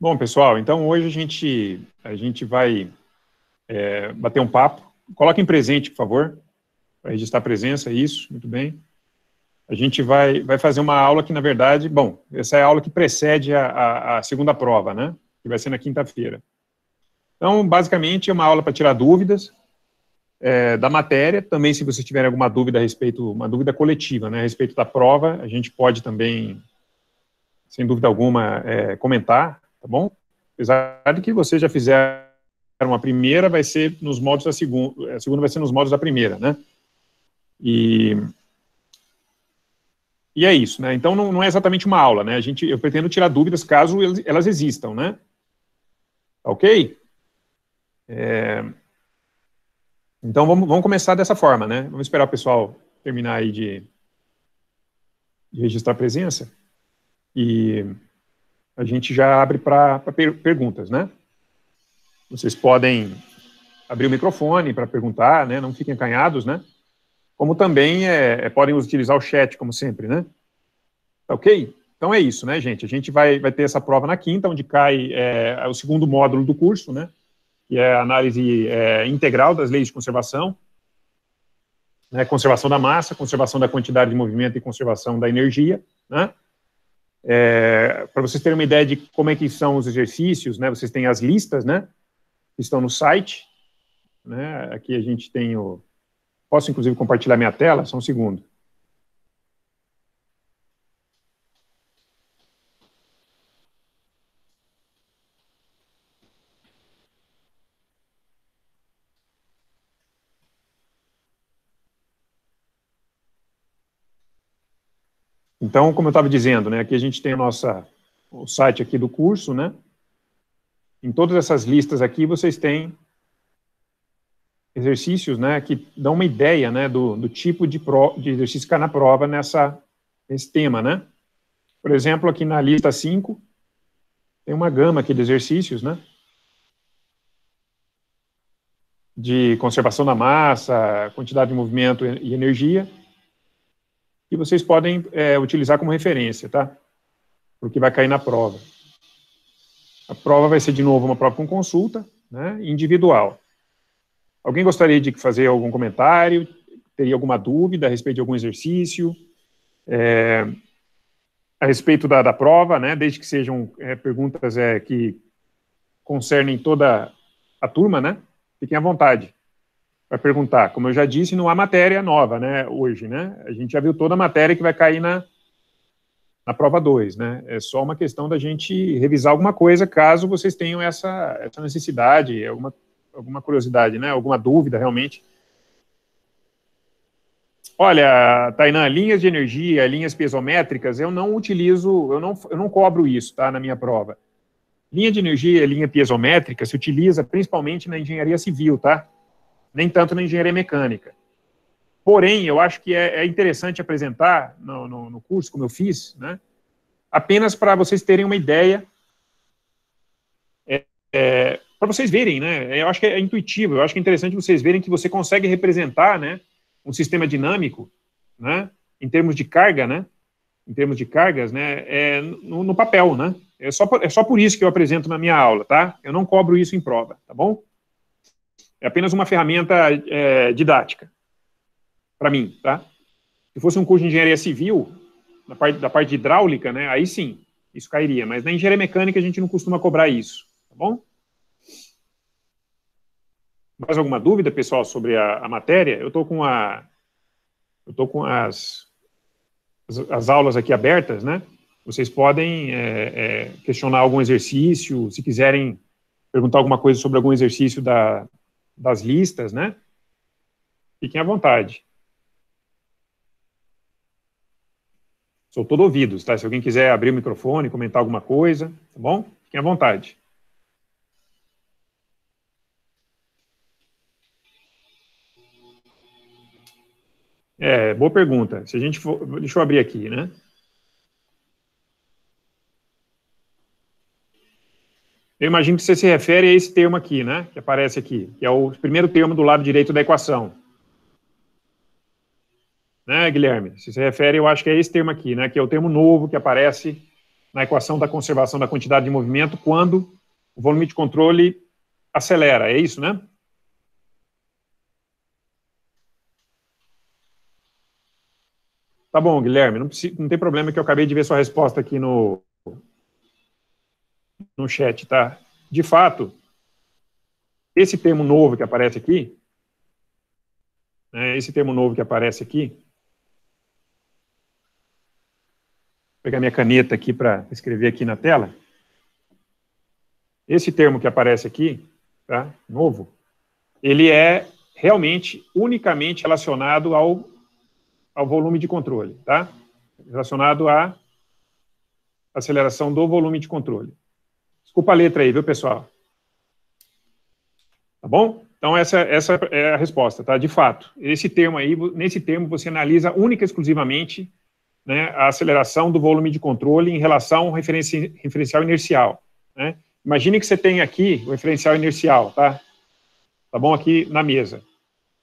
Bom, pessoal, então hoje a gente, a gente vai é, bater um papo. Coloquem presente, por favor, para registrar a presença, isso, muito bem. A gente vai, vai fazer uma aula que, na verdade, bom, essa é a aula que precede a, a, a segunda prova, né? Que vai ser na quinta-feira. Então, basicamente, é uma aula para tirar dúvidas é, da matéria. Também, se vocês tiverem alguma dúvida a respeito, uma dúvida coletiva, né? A respeito da prova, a gente pode também, sem dúvida alguma, é, comentar tá bom? Apesar de que vocês já fizeram uma primeira, vai ser nos modos da segunda, a segunda vai ser nos modos da primeira, né? E e é isso, né? Então não, não, é exatamente uma aula, né? A gente, eu pretendo tirar dúvidas caso elas existam, né? Tá ok? É... Então vamos, vamos começar dessa forma, né? Vamos esperar o pessoal terminar aí de, de registrar a presença. E a gente já abre para per perguntas, né? Vocês podem abrir o microfone para perguntar, né? Não fiquem acanhados, né? Como também é, é podem utilizar o chat, como sempre, né? Tá ok? Então é isso, né, gente? A gente vai, vai ter essa prova na quinta, onde cai é, é, o segundo módulo do curso, né? Que é a análise é, integral das leis de conservação, né? Conservação da massa, conservação da quantidade de movimento e conservação da energia, né? É, para vocês terem uma ideia de como é que são os exercícios, né, vocês têm as listas, né, que estão no site, né, aqui a gente tem o, posso inclusive compartilhar minha tela, só um segundo. Então, como eu estava dizendo, né, aqui a gente tem a nossa, o site aqui do curso, né? Em todas essas listas aqui, vocês têm exercícios, né, que dão uma ideia, né, do, do tipo de, pro, de exercício que está na prova nessa, nesse tema, né? Por exemplo, aqui na lista 5, tem uma gama aqui de exercícios, né? De conservação da massa, quantidade de movimento e energia que vocês podem é, utilizar como referência, tá? Porque vai cair na prova. A prova vai ser, de novo, uma prova com consulta, né, individual. Alguém gostaria de fazer algum comentário? Teria alguma dúvida a respeito de algum exercício? É, a respeito da, da, prova, né, desde que sejam é, perguntas é, que concernem toda a turma, né, fiquem à vontade perguntar. Como eu já disse, não há matéria nova, né, hoje, né? A gente já viu toda a matéria que vai cair na, na prova 2, né? É só uma questão da gente revisar alguma coisa, caso vocês tenham essa, essa necessidade, alguma, alguma curiosidade, né? Alguma dúvida, realmente. Olha, Tainan, linhas de energia, linhas piezométricas, eu não utilizo, eu não, eu não cobro isso, tá, na minha prova. Linha de energia, linha piezométrica, se utiliza principalmente na engenharia civil, tá? nem tanto na engenharia mecânica. Porém, eu acho que é, é interessante apresentar no, no, no, curso, como eu fiz, né, apenas para vocês terem uma ideia, é, é, para vocês verem, né, eu acho que é intuitivo, eu acho que é interessante vocês verem que você consegue representar, né, um sistema dinâmico, né, em termos de carga, né, em termos de cargas, né, é no, no papel, né, é só, por, é só por isso que eu apresento na minha aula, tá? Eu não cobro isso em prova, tá bom? É apenas uma ferramenta é, didática, para mim, tá? Se fosse um curso de engenharia civil, da parte, da parte de hidráulica, né, aí sim, isso cairia. Mas na engenharia mecânica a gente não costuma cobrar isso, tá bom? Mais alguma dúvida, pessoal, sobre a, a matéria? Eu estou com a... Eu estou com as, as, as aulas aqui abertas, né? Vocês podem é, é, questionar algum exercício, se quiserem perguntar alguma coisa sobre algum exercício da, das listas, né? Fiquem à vontade. Sou todo ouvidos, tá? Se alguém quiser abrir o microfone, comentar alguma coisa, tá bom? Fiquem à vontade. É, boa pergunta. Se a gente for, deixa eu abrir aqui, né? Eu imagino que você se refere a esse termo aqui, né? Que aparece aqui, que é o primeiro termo do lado direito da equação. Né, Guilherme? Se se refere, eu acho que é esse termo aqui, né? Que é o termo novo que aparece na equação da conservação da quantidade de movimento quando o volume de controle acelera. É isso, né? Tá bom, Guilherme, não, não, tem problema que eu acabei de ver sua resposta aqui no, no chat, tá? De fato, esse termo novo que aparece aqui, né, esse termo novo que aparece aqui, vou pegar minha caneta aqui para escrever aqui na tela, esse termo que aparece aqui, tá, novo, ele é realmente unicamente relacionado ao, ao volume de controle, tá? Relacionado à aceleração do volume de controle. Desculpa a letra aí, viu, pessoal? Tá bom? Então, essa, essa é a resposta, tá? De fato, esse termo aí, nesse termo, você analisa única e exclusivamente né, a aceleração do volume de controle em relação ao referenci, referencial inercial. Né? Imagine que você tem aqui o referencial inercial, tá? Tá bom? Aqui na mesa.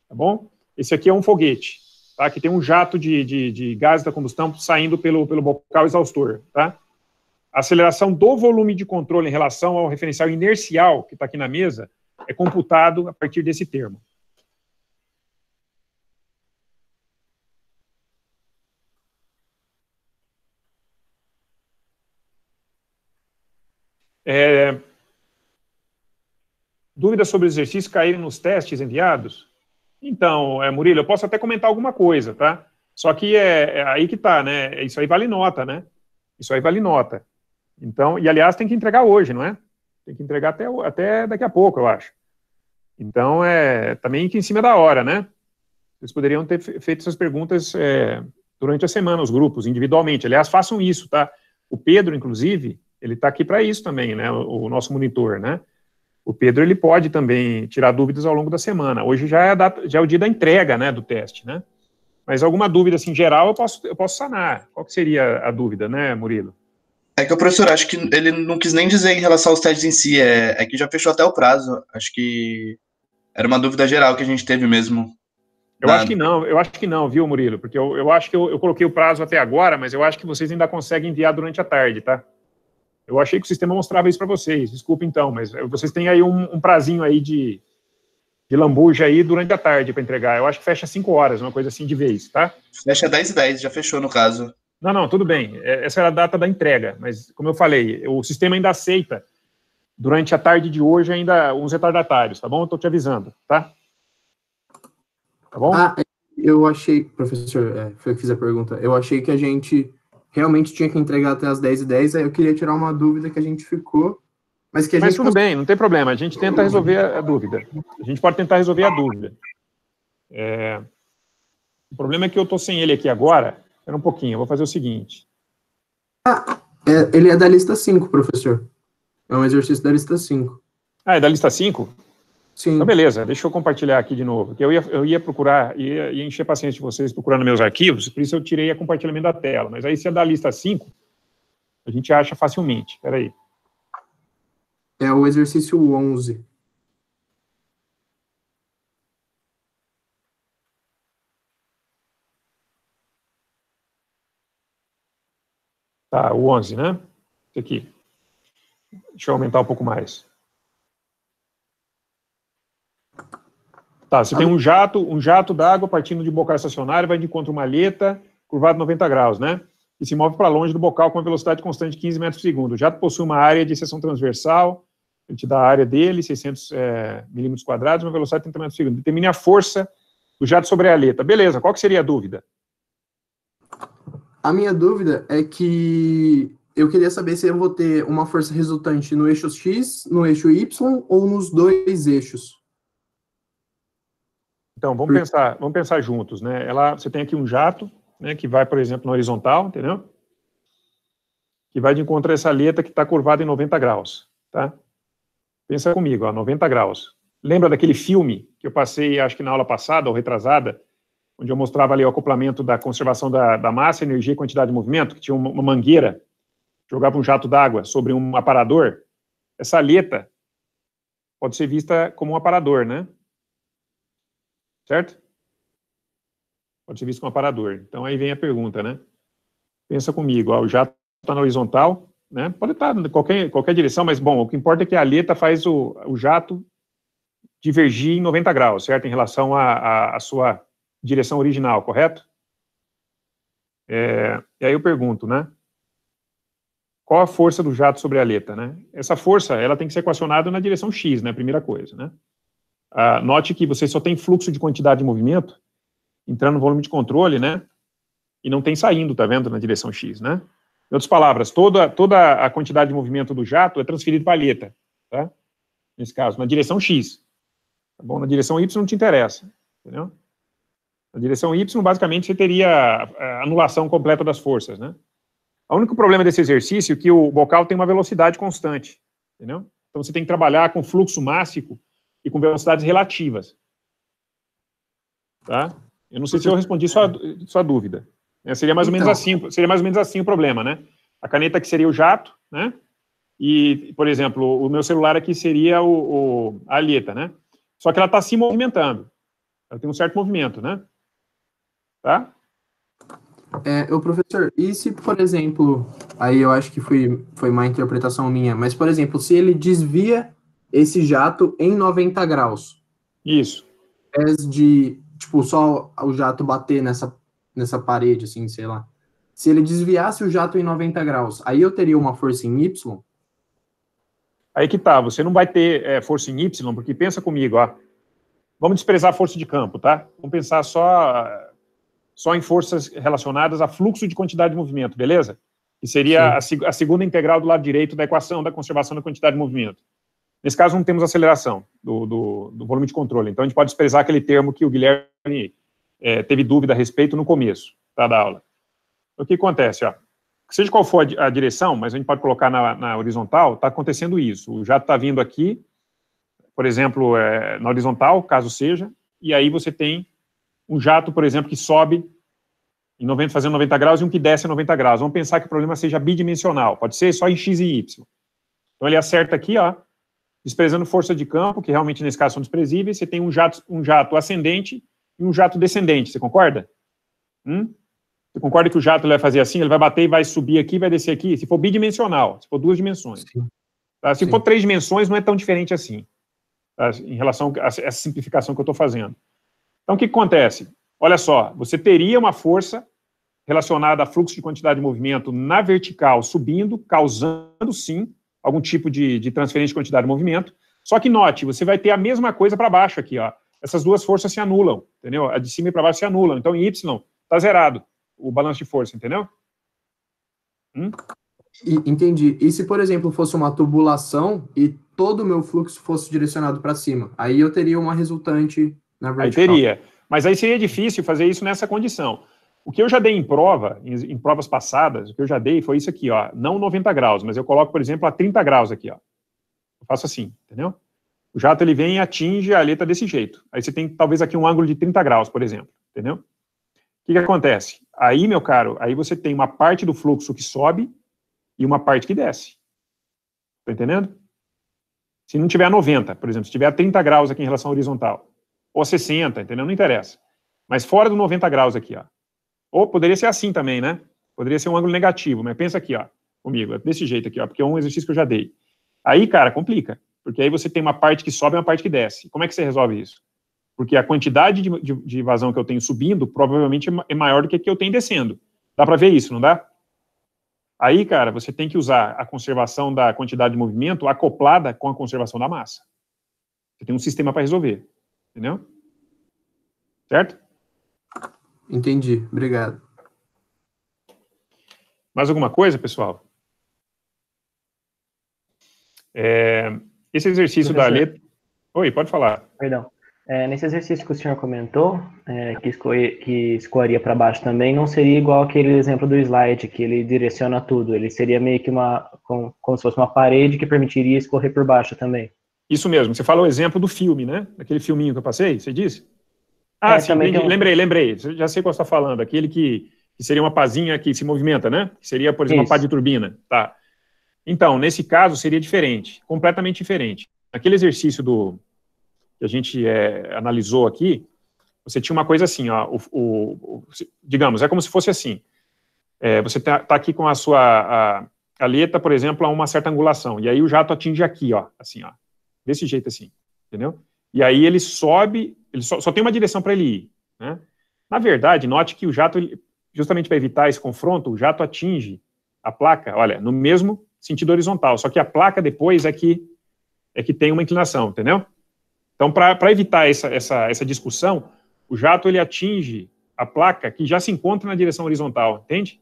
Tá bom? Esse aqui é um foguete, tá? Que tem um jato de, de, de gás da combustão saindo pelo, pelo bocal exaustor, tá? A aceleração do volume de controle em relação ao referencial inercial que está aqui na mesa é computado a partir desse termo. É... Dúvidas sobre o exercício caíram nos testes enviados? Então, é, Murilo, eu posso até comentar alguma coisa, tá? Só que é, é aí que tá, né? Isso aí vale nota, né? Isso aí vale nota. Então, e aliás, tem que entregar hoje, não é? Tem que entregar até, até daqui a pouco, eu acho. Então, é também que em cima da hora, né? Vocês poderiam ter feito essas perguntas é, durante a semana, os grupos, individualmente. Aliás, façam isso, tá? O Pedro, inclusive, ele está aqui para isso também, né? O, o, nosso monitor, né? O Pedro, ele pode também tirar dúvidas ao longo da semana. Hoje já é, data, já é o dia da entrega, né, do teste, né? Mas alguma dúvida, assim, geral, eu posso, eu posso sanar. Qual que seria a dúvida, né, Murilo? É que o professor, acho que ele não quis nem dizer em relação aos testes em si, é, é que já fechou até o prazo. Acho que era uma dúvida geral que a gente teve mesmo. Eu acho que não, eu acho que não, viu, Murilo? Porque eu, eu acho que eu, eu coloquei o prazo até agora, mas eu acho que vocês ainda conseguem enviar durante a tarde, tá? Eu achei que o sistema mostrava isso para vocês. Desculpa então, mas vocês têm aí um, um prazinho aí de, de lambuja aí durante a tarde para entregar. Eu acho que fecha 5 horas, uma coisa assim de vez, tá? Fecha 10 e 10, já fechou no caso. Não, não, tudo bem. É, essa era a data da entrega, mas como eu falei, o sistema ainda aceita. Durante a tarde de hoje, ainda uns retardatários, tá bom? Estou te avisando, tá? Tá bom? Ah, é, eu achei, professor, é, foi eu que fiz a pergunta. Eu achei que a gente realmente tinha que entregar até as 10h10, 10, aí eu queria tirar uma dúvida que a gente ficou. Mas, que a mas gente... tudo bem, não tem problema. A gente tenta resolver a dúvida. A gente pode tentar resolver a dúvida. É... O problema é que eu estou sem ele aqui agora, Espera um pouquinho, eu vou fazer o seguinte. Ah, é, ele é da lista 5, professor. É um exercício da lista 5. Ah, é da lista 5? Sim. Então, beleza, deixa eu compartilhar aqui de novo. Que eu, ia, eu ia procurar, ia, ia encher paciência de vocês procurando meus arquivos, por isso eu tirei a compartilhamento da tela. Mas aí, se é da lista 5, a gente acha facilmente. Espera aí. É o exercício 11. Tá, o 11, né? Esse aqui. Deixa eu aumentar um pouco mais. Tá, você tem um jato, um jato d'água partindo de um bocal estacionário, vai de encontro uma malheta, curvado 90 graus, né? E se move para longe do bocal com uma velocidade constante de 15 metros por segundo. O jato possui uma área de seção transversal, ele te dá a área dele, 600 é, milímetros quadrados, uma velocidade de 30 metros por segundo. Determine a força do jato sobre a aleta. Beleza, qual que seria a dúvida? A minha dúvida é que eu queria saber se eu vou ter uma força resultante no eixo X, no eixo Y ou nos dois eixos. Então, vamos pensar, vamos pensar juntos, né? Ela, você tem aqui um jato, né, que vai, por exemplo, na horizontal, entendeu? Que vai de encontro a essa letra que está curvada em 90 graus, tá? Pensa comigo, ó, 90 graus. Lembra daquele filme que eu passei, acho que na aula passada ou retrasada, onde eu mostrava ali o acoplamento da conservação da, da massa, energia e quantidade de movimento, que tinha uma, uma mangueira, jogava um jato d'água sobre um aparador, essa aleta pode ser vista como um aparador, né? Certo? Pode ser visto como um aparador. Então, aí vem a pergunta, né? Pensa comigo, ó, o jato está na horizontal, né? Pode estar tá em qualquer, qualquer direção, mas, bom, o que importa é que a aleta faz o, o jato divergir em 90 graus, certo? Em relação à sua direção original, correto? É, e aí eu pergunto, né? Qual a força do jato sobre a aleta, né? Essa força, ela tem que ser equacionada na direção x, né? Primeira coisa, né? Ah, note que você só tem fluxo de quantidade de movimento entrando no volume de controle, né? E não tem saindo, tá vendo? Na direção x, né? Em outras palavras, toda, toda a quantidade de movimento do jato é transferida para a aleta, tá? Nesse caso, na direção x. Tá bom? Na direção y não te interessa, entendeu? Na direção Y, basicamente, você teria anulação completa das forças, né? O único problema desse exercício é que o bocal tem uma velocidade constante, entendeu? Então você tem que trabalhar com fluxo mássico e com velocidades relativas. Tá? Eu não sei se eu respondi sua, sua dúvida. É, seria mais ou menos então. assim, seria mais ou menos assim o problema, né? A caneta que seria o jato, né? E, por exemplo, o meu celular aqui seria o, o a alheta, né? Só que ela está se movimentando. Ela tem um certo movimento, né? Tá? É, o professor, e se, por exemplo, aí eu acho que foi, foi má interpretação minha, mas, por exemplo, se ele desvia esse jato em 90 graus. Isso. Ao de, tipo, só o jato bater nessa, nessa parede, assim, sei lá. Se ele desviasse o jato em 90 graus, aí eu teria uma força em Y? Aí que tá, você não vai ter é, força em Y, porque pensa comigo, ó. Vamos desprezar a força de campo, tá? Vamos pensar só só em forças relacionadas a fluxo de quantidade de movimento, beleza? Que seria a, a, segunda integral do lado direito da equação da conservação da quantidade de movimento. Nesse caso, não temos aceleração do, do, do volume de controle. Então, a gente pode desprezar aquele termo que o Guilherme é, teve dúvida a respeito no começo tá, da aula. O que acontece? Ó, seja qual for a, direção, mas a gente pode colocar na, na horizontal, está acontecendo isso. O jato está vindo aqui, por exemplo, é, na horizontal, caso seja, e aí você tem um jato, por exemplo, que sobe em 90, fazendo 90 graus e um que desce em 90 graus. Vamos pensar que o problema seja bidimensional, pode ser só em x e y. Então ele acerta aqui, ó, desprezando força de campo, que realmente nesse caso são desprezíveis, você tem um jato, um jato ascendente e um jato descendente, você concorda? Hum? Você concorda que o jato vai fazer assim? Ele vai bater e vai subir aqui, vai descer aqui? Se for bidimensional, se for duas dimensões. Tá? Se Sim. for três dimensões, não é tão diferente assim, tá? em relação a essa simplificação que eu estou fazendo. Então, o que, acontece? Olha só, você teria uma força relacionada a fluxo de quantidade de movimento na vertical subindo, causando, sim, algum tipo de, de transferência de quantidade de movimento. Só que note, você vai ter a mesma coisa para baixo aqui. Ó. Essas duas forças se anulam, entendeu? A de cima e para baixo se anulam. Então, em Y, está zerado o balanço de força, entendeu? Hum? Entendi. E se, por exemplo, fosse uma tubulação e todo o meu fluxo fosse direcionado para cima, aí eu teria uma resultante na vertical. Aí teria. Mas aí seria difícil fazer isso nessa condição. O que eu já dei em prova, em, em, provas passadas, o que eu já dei foi isso aqui, ó. Não 90 graus, mas eu coloco, por exemplo, a 30 graus aqui, ó. Eu faço assim, entendeu? O jato, ele vem e atinge a aleta desse jeito. Aí você tem, talvez, aqui um ângulo de 30 graus, por exemplo, entendeu? O que, que acontece? Aí, meu caro, aí você tem uma parte do fluxo que sobe e uma parte que desce. Tá entendendo? Se não tiver 90, por exemplo, se tiver 30 graus aqui em relação à horizontal, ou 60, entendeu? Não interessa. Mas fora do 90 graus aqui, ó. Ou poderia ser assim também, né? Poderia ser um ângulo negativo, mas pensa aqui, ó, comigo, desse jeito aqui, ó, porque é um exercício que eu já dei. Aí, cara, complica, porque aí você tem uma parte que sobe e uma parte que desce. Como é que você resolve isso? Porque a quantidade de, de, de vazão que eu tenho subindo provavelmente é, é maior do que a que eu tenho descendo. Dá para ver isso, não dá? Aí, cara, você tem que usar a conservação da quantidade de movimento acoplada com a conservação da massa. Você tem um sistema para resolver. Entendeu? Certo? Entendi. Obrigado. Mais alguma coisa, pessoal? É, esse exercício da letra. Oi, pode falar. Perdão. É, nesse exercício que o senhor comentou, é, que, escoe, que escoaria para baixo também, não seria igual aquele exemplo do slide, que ele direciona tudo. Ele seria meio que uma. como se fosse uma parede que permitiria escorrer por baixo também. Isso mesmo. Você fala o exemplo do filme, né? Aquele filminho que eu passei, você disse? Ah, é, sim, lembrei, lembrei, lembrei. Já sei qual você está falando. Aquele que, que, seria uma pazinha que se movimenta, né? Que seria, por exemplo, Isso. uma pá de turbina. Tá. Então, nesse caso, seria diferente, completamente diferente. Aquele exercício do que a gente é, analisou aqui, você tinha uma coisa assim, ó, o, o, o, digamos, é como se fosse assim. É, você está tá aqui com a sua a, aleta, por exemplo, a uma certa angulação, e aí o jato atinge aqui, ó, assim, ó desse jeito assim, entendeu? E aí ele sobe, ele só, só tem uma direção para ele ir, né? Na verdade, note que o jato, justamente para evitar esse confronto, o jato atinge a placa, olha, no mesmo sentido horizontal, só que a placa depois é que, é que tem uma inclinação, entendeu? Então, para evitar essa, essa, essa discussão, o jato ele atinge a placa que já se encontra na direção horizontal, entende?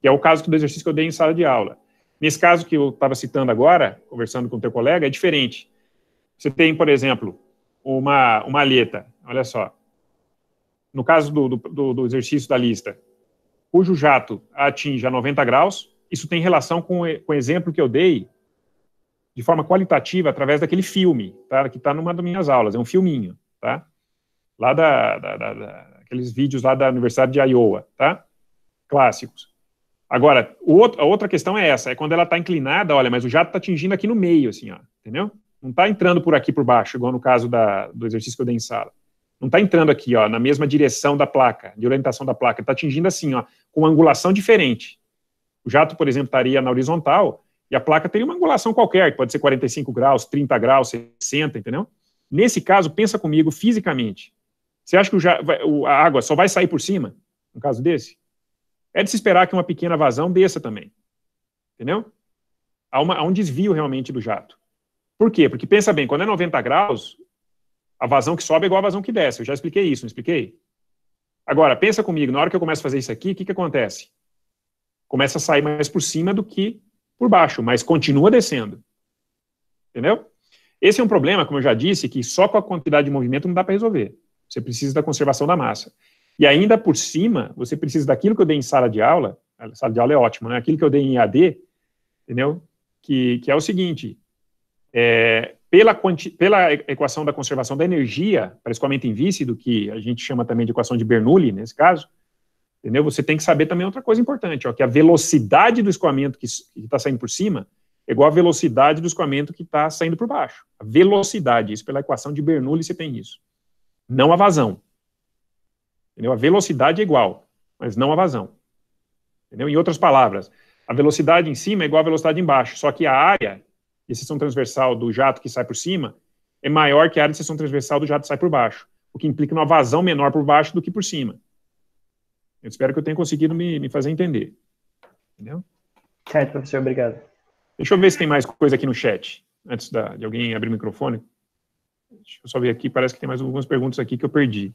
Que é o caso do exercício que eu dei em sala de aula. Nesse caso que eu estava citando agora, conversando com o teu colega, é diferente. Você tem, por exemplo, uma, uma letra. olha só. No caso do, do, do exercício da lista, cujo jato atinja 90 graus, isso tem relação com, com o exemplo que eu dei de forma qualitativa através daquele filme, tá? que está numa das minhas aulas, é um filminho, tá? Lá da, da, da, da, aqueles vídeos lá da Universidade de Iowa, tá? Clássicos. Agora, a outra questão é essa, é quando ela está inclinada, olha, mas o jato está atingindo aqui no meio, assim, ó, entendeu? Não está entrando por aqui por baixo, igual no caso da, do exercício que eu dei em sala. Não está entrando aqui, ó, na mesma direção da placa, de orientação da placa. Está atingindo assim, ó, com uma angulação diferente. O jato, por exemplo, estaria na horizontal e a placa teria uma angulação qualquer, que pode ser 45 graus, 30 graus, 60, entendeu? Nesse caso, pensa comigo fisicamente. Você acha que o, a água só vai sair por cima, no caso desse? É de se esperar que uma pequena vazão desça também. Entendeu? Há, uma, há um desvio realmente do jato. Por quê? Porque pensa bem, quando é 90 graus, a vazão que sobe é igual a vazão que desce. Eu já expliquei isso, não expliquei? Agora, pensa comigo, na hora que eu começo a fazer isso aqui, o que, que acontece? Começa a sair mais por cima do que por baixo, mas continua descendo. Entendeu? Esse é um problema, como eu já disse, que só com a quantidade de movimento não dá para resolver. Você precisa da conservação da massa. E ainda por cima, você precisa daquilo que eu dei em sala de aula, sala de aula é ótimo, né? Aquilo que eu dei em AD, entendeu? Que, que é o seguinte, é, pela, quanti, pela equação da conservação da energia, para escoamento em vícido, que a gente chama também de equação de Bernoulli, nesse caso, entendeu? Você tem que saber também outra coisa importante, ó, que a velocidade do escoamento que está saindo por cima é igual à velocidade do escoamento que está saindo por baixo. A velocidade, isso pela equação de Bernoulli você tem isso. Não a vazão. Entendeu? A velocidade é igual, mas não a vazão. Entendeu? Em outras palavras, a velocidade em cima é igual à velocidade embaixo, só que a área de seção transversal do jato que sai por cima é maior que a área de seção transversal do jato que sai por baixo, o que implica uma vazão menor por baixo do que por cima. Eu espero que eu tenha conseguido me, me fazer entender. Entendeu? Certo, professor, obrigado. Deixa eu ver se tem mais coisa aqui no chat, antes da, de alguém abrir o microfone. Deixa eu só ver aqui, parece que tem mais algumas perguntas aqui que eu perdi.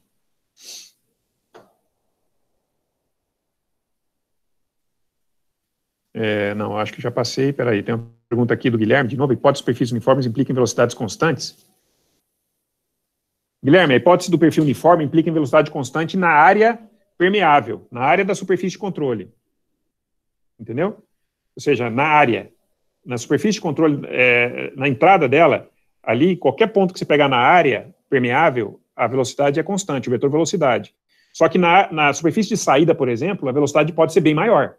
É, não, acho que já passei. Peraí, tem uma pergunta aqui do Guilherme de novo. Hipótese de perfis uniformes implica em velocidades constantes? Guilherme, a hipótese do perfil uniforme implica em velocidade constante na área permeável, na área da superfície de controle. Entendeu? Ou seja, na área, na superfície de controle, é, na entrada dela, ali, qualquer ponto que você pegar na área permeável, a velocidade é constante, o vetor velocidade. Só que na, na superfície de saída, por exemplo, a velocidade pode ser bem maior.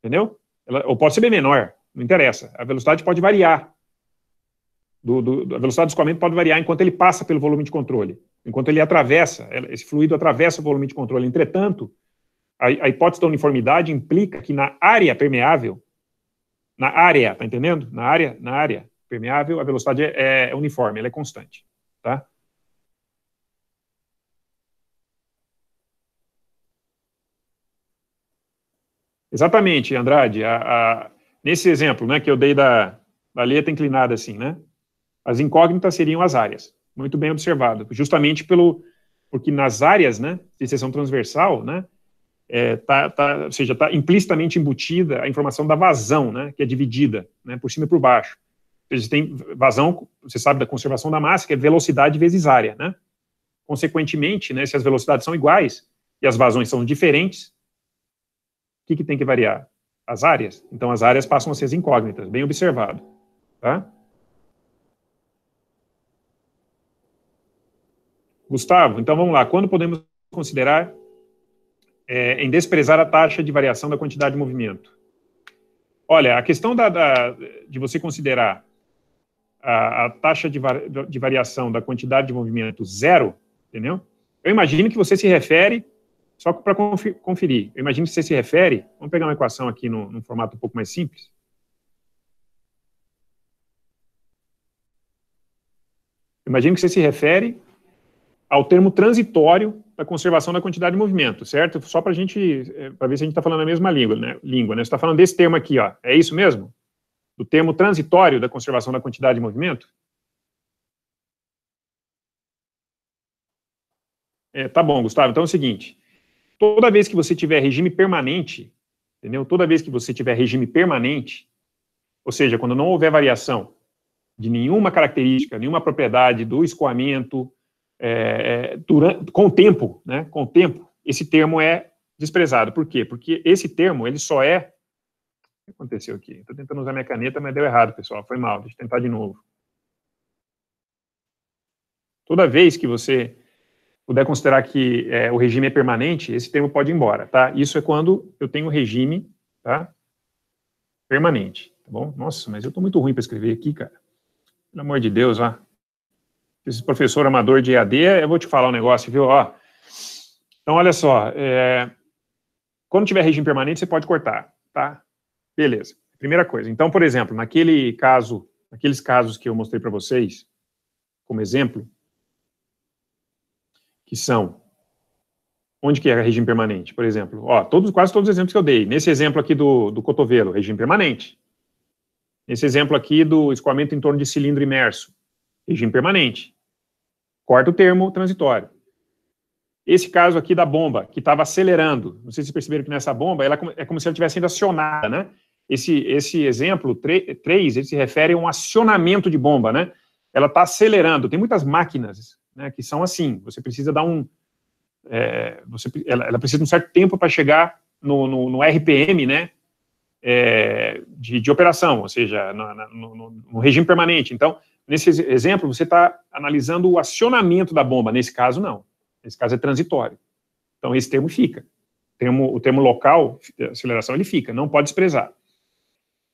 Entendeu? Ela, ou pode ser bem menor, não interessa. A velocidade pode variar. Do, do, a velocidade do escoamento pode variar enquanto ele passa pelo volume de controle, enquanto ele atravessa, esse fluido atravessa o volume de controle. Entretanto, a, a hipótese da uniformidade implica que na área permeável, na área, tá entendendo? Na área, na área permeável, a velocidade é, é uniforme, ela é constante, tá? Exatamente, Andrade. A, a, nesse exemplo né, que eu dei da, da letra inclinada assim, né? As incógnitas seriam as áreas. Muito bem observado. Justamente pelo porque nas áreas, né, de seção transversal, né, é, tá, tá, ou seja, está implicitamente embutida a informação da vazão, né, que é dividida, né, por cima e por baixo. tem vazão, você sabe da conservação da massa, que é velocidade vezes área, né? Consequentemente, né, se as velocidades são iguais e as vazões são diferentes, que, que tem que variar? As áreas. Então, as áreas passam a ser as incógnitas, bem observado. Tá? Gustavo, então vamos lá. Quando podemos considerar é, em desprezar a taxa de variação da quantidade de movimento? Olha, a questão da, da, de você considerar a, a taxa de, var, de, variação da quantidade de movimento zero, entendeu? Eu imagino que você se refere só para conferir, eu imagino que você se refere, vamos pegar uma equação aqui no, num formato um pouco mais simples. Imagina imagino que você se refere ao termo transitório da conservação da quantidade de movimento, certo? Só para a gente, é, para ver se a gente está falando a mesma língua, né? Língua, né? Você está falando desse termo aqui, ó. É isso mesmo? Do termo transitório da conservação da quantidade de movimento? É, tá bom, Gustavo. Então é o seguinte: toda vez que você tiver regime permanente, entendeu? Toda vez que você tiver regime permanente, ou seja, quando não houver variação de nenhuma característica, nenhuma propriedade do escoamento, é, é, durante, com o tempo, né? Com o tempo, esse termo é desprezado. Por quê? Porque esse termo, ele só é... O que aconteceu aqui? Estou tentando usar minha caneta, mas deu errado, pessoal. Foi mal, deixa eu tentar de novo. Toda vez que você puder considerar que é, o regime é permanente, esse termo pode ir embora, tá? Isso é quando eu tenho regime, tá? Permanente, tá bom? Nossa, mas eu estou muito ruim para escrever aqui, cara. Pelo amor de Deus, ó. Esse professor amador de EAD, eu vou te falar um negócio, viu? Ó, então, olha só, é, quando tiver regime permanente, você pode cortar, tá? Beleza. Primeira coisa. Então, por exemplo, naquele caso, naqueles casos que eu mostrei para vocês, como exemplo, que são onde que é regime permanente, por exemplo. Ó, todos, quase todos os exemplos que eu dei. Nesse exemplo aqui do, do cotovelo, regime permanente. Nesse exemplo aqui do escoamento em torno de cilindro imerso, regime permanente. corta o termo, transitório. Esse caso aqui da bomba, que estava acelerando. Não sei se vocês perceberam que nessa bomba, ela é como se ela estivesse sendo acionada, né? Esse, esse exemplo 3, ele se refere a um acionamento de bomba, né? Ela está acelerando. Tem muitas máquinas né, que são assim, você precisa dar um... É, você, ela, ela, precisa de um certo tempo para chegar no, no, no, RPM, né, é, de, de, operação, ou seja, no, no, no regime permanente. Então, nesse exemplo, você está analisando o acionamento da bomba, nesse caso não, nesse caso é transitório. Então, esse termo fica. O termo, o termo local, aceleração, ele fica, não pode desprezar.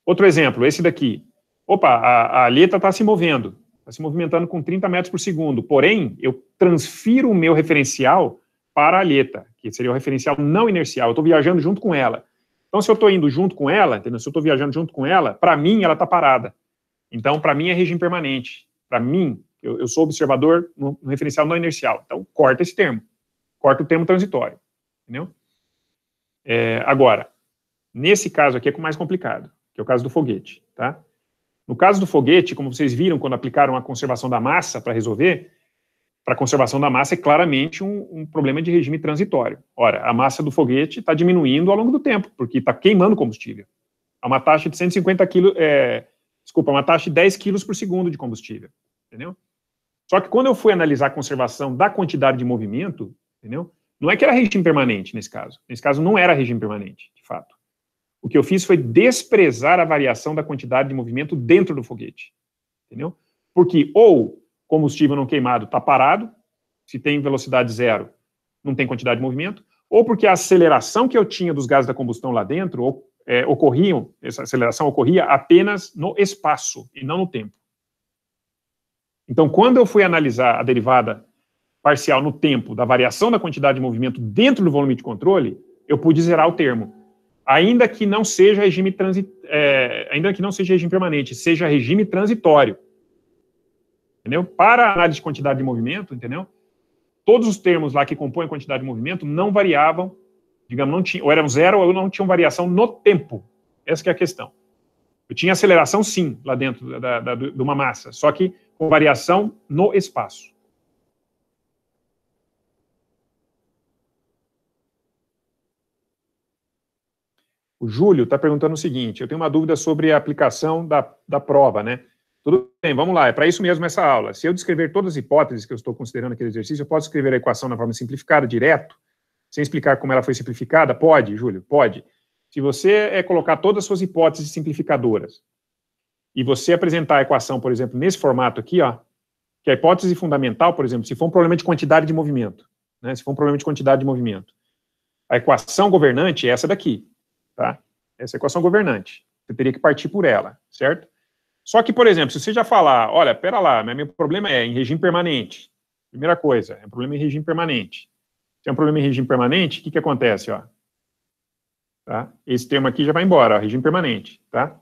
Outro exemplo, esse daqui. Opa, a, a aleta está se movendo está se movimentando com 30 metros por segundo, porém, eu transfiro o meu referencial para a alheta, que seria o referencial não inercial, eu estou viajando junto com ela. Então, se eu estou indo junto com ela, entendeu? se eu estou viajando junto com ela, para mim, ela está parada. Então, para mim, é regime permanente. Para mim, eu, eu, sou observador no, no referencial não inercial. Então, corta esse termo. Corta o termo transitório. Entendeu? É, agora, nesse caso aqui é mais complicado, que é o caso do foguete, tá? No caso do foguete, como vocês viram quando aplicaram a conservação da massa para resolver, para a conservação da massa é claramente um, um, problema de regime transitório. Ora, a massa do foguete está diminuindo ao longo do tempo, porque está queimando combustível. Há é uma taxa de 150 quilos, é, desculpa, é uma taxa de 10 quilos por segundo de combustível, entendeu? Só que quando eu fui analisar a conservação da quantidade de movimento, entendeu? Não é que era regime permanente nesse caso. Nesse caso não era regime permanente. O que eu fiz foi desprezar a variação da quantidade de movimento dentro do foguete. Entendeu? Porque ou combustível não queimado está parado, se tem velocidade zero, não tem quantidade de movimento, ou porque a aceleração que eu tinha dos gases da combustão lá dentro ou, é, ocorriam, essa aceleração ocorria apenas no espaço e não no tempo. Então, quando eu fui analisar a derivada parcial no tempo da variação da quantidade de movimento dentro do volume de controle, eu pude zerar o termo ainda que não seja regime transi, é, ainda que não seja regime permanente, seja regime transitório. Entendeu? Para a análise de quantidade de movimento, entendeu? Todos os termos lá que compõem a quantidade de movimento não variavam, digamos, não tinha, ou eram zero ou não tinham variação no tempo. Essa é a questão. Eu tinha aceleração, sim, lá dentro da, da, da, de uma massa, só que com variação no espaço. O Júlio está perguntando o seguinte: eu tenho uma dúvida sobre a aplicação da, da prova, né? Tudo bem, vamos lá, é para isso mesmo essa aula. Se eu descrever todas as hipóteses que eu estou considerando aquele exercício, eu posso escrever a equação na forma simplificada, direto, sem explicar como ela foi simplificada? Pode, Júlio, pode. Se você é colocar todas as suas hipóteses simplificadoras e você apresentar a equação, por exemplo, nesse formato aqui, ó, que a hipótese fundamental, por exemplo, se for um problema de quantidade de movimento, né, se for um problema de quantidade de movimento, a equação governante é essa daqui tá? Essa é equação governante. Você teria que partir por ela, certo? Só que, por exemplo, se você já falar, olha, pera lá, meu problema é em regime permanente. Primeira coisa, é um problema em regime permanente. Se é um problema em regime permanente, o que, que acontece, ó? Tá? Esse termo aqui já vai embora, ó, regime permanente, tá?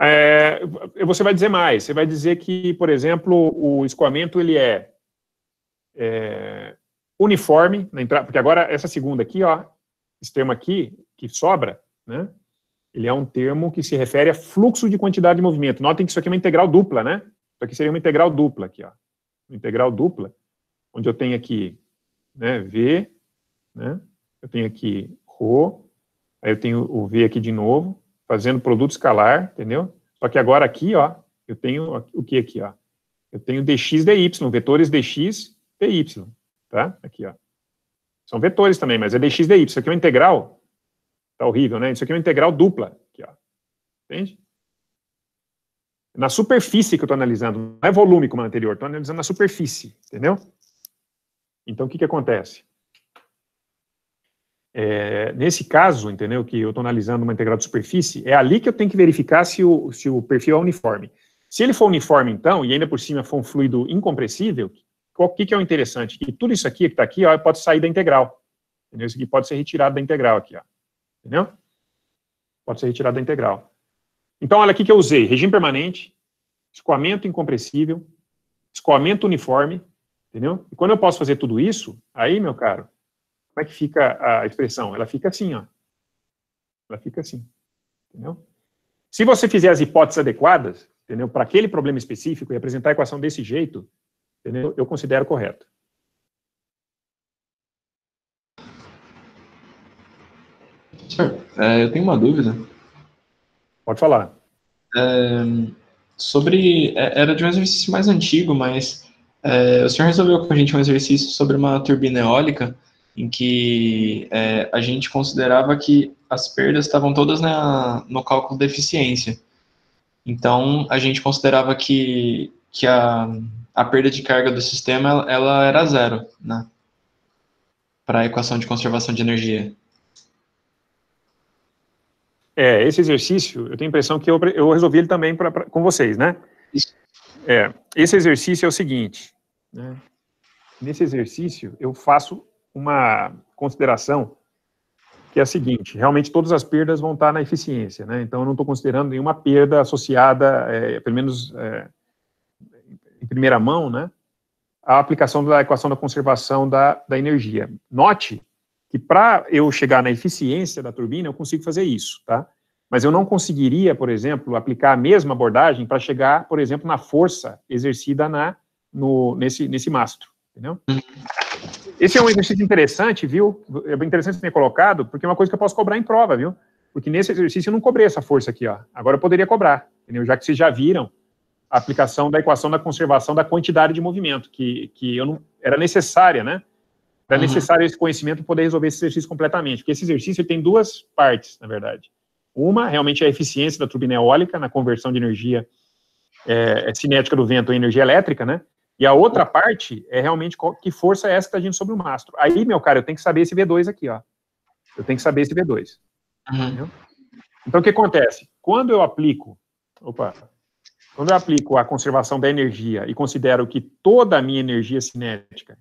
É, você vai dizer mais, você vai dizer que, por exemplo, o escoamento ele é, é uniforme, na entrada, porque agora essa segunda aqui, ó, esse termo aqui, que sobra, né? Ele é um termo que se refere a fluxo de quantidade de movimento. Notem que isso aqui é uma integral dupla, né? Isso aqui seria uma integral dupla aqui, ó. Uma integral dupla, onde eu tenho aqui, né, V, né? Eu tenho aqui ρ, aí eu tenho o V aqui de novo, fazendo produto escalar, entendeu? Só que agora aqui, ó, eu tenho o que aqui, ó? Eu tenho dx, dy, vetores dx, dy, tá? Aqui, ó. São vetores também, mas é dx, dy. Isso aqui é uma integral Tá horrível, né? Isso aqui é uma integral dupla. Aqui, ó. Entende? Na superfície que eu estou analisando, não é volume como anterior, estou analisando na superfície, entendeu? Então, o que, que acontece? É, nesse caso, entendeu, que eu estou analisando uma integral de superfície, é ali que eu tenho que verificar se o, se o perfil é uniforme. Se ele for uniforme, então, e ainda por cima for um fluido incompressível, o que, que é o interessante? Que tudo isso aqui que está aqui ó, pode sair da integral. Entendeu? Isso aqui pode ser retirado da integral aqui. Ó. Entendeu? Pode ser retirado da integral. Então, olha aqui que eu usei. Regime permanente, escoamento incompressível, escoamento uniforme, entendeu? E quando eu posso fazer tudo isso, aí, meu caro, como é que fica a expressão? Ela fica assim, ó. Ela fica assim, entendeu? Se você fizer as hipóteses adequadas, entendeu, para aquele problema específico e apresentar a equação desse jeito, entendeu, eu considero correto. É, eu tenho uma dúvida. Pode falar. É, sobre. É, era de um exercício mais antigo, mas é, o senhor resolveu com a gente um exercício sobre uma turbina eólica em que é, a gente considerava que as perdas estavam todas na, no cálculo da eficiência. Então, a gente considerava que, que a, a perda de carga do sistema ela era zero, né? Para a equação de conservação de energia. É, esse exercício, eu tenho a impressão que eu, eu resolvi ele também pra, pra, com vocês, né? É, esse exercício é o seguinte, né? Nesse exercício, eu faço uma consideração que é a seguinte, realmente todas as perdas vão estar na eficiência, né? Então, eu não estou considerando nenhuma perda associada, é, pelo menos é, em primeira mão, né? A aplicação da equação da conservação da, da energia. Note que para eu chegar na eficiência da turbina, eu consigo fazer isso, tá? Mas eu não conseguiria, por exemplo, aplicar a mesma abordagem para chegar, por exemplo, na força exercida na, no, nesse, nesse mastro, entendeu? Esse é um exercício interessante, viu? É interessante ter colocado, porque é uma coisa que eu posso cobrar em prova, viu? Porque nesse exercício eu não cobrei essa força aqui, ó. Agora eu poderia cobrar, entendeu? Já que vocês já viram a aplicação da equação da conservação da quantidade de movimento, que, que eu não, era necessária, né? Era é necessário esse conhecimento para poder resolver esse exercício completamente, porque esse exercício tem duas partes, na verdade. Uma, realmente, é a eficiência da turbina eólica na conversão de energia é, é cinética do vento em energia elétrica, né? E a outra parte é realmente qual, que força é essa que está agindo sobre o mastro. Aí, meu cara, eu tenho que saber esse V2 aqui, ó. Eu tenho que saber esse V2. Uhum. Então, o que acontece? Quando eu aplico... Opa, quando eu aplico a conservação da energia e considero que toda a minha energia é cinética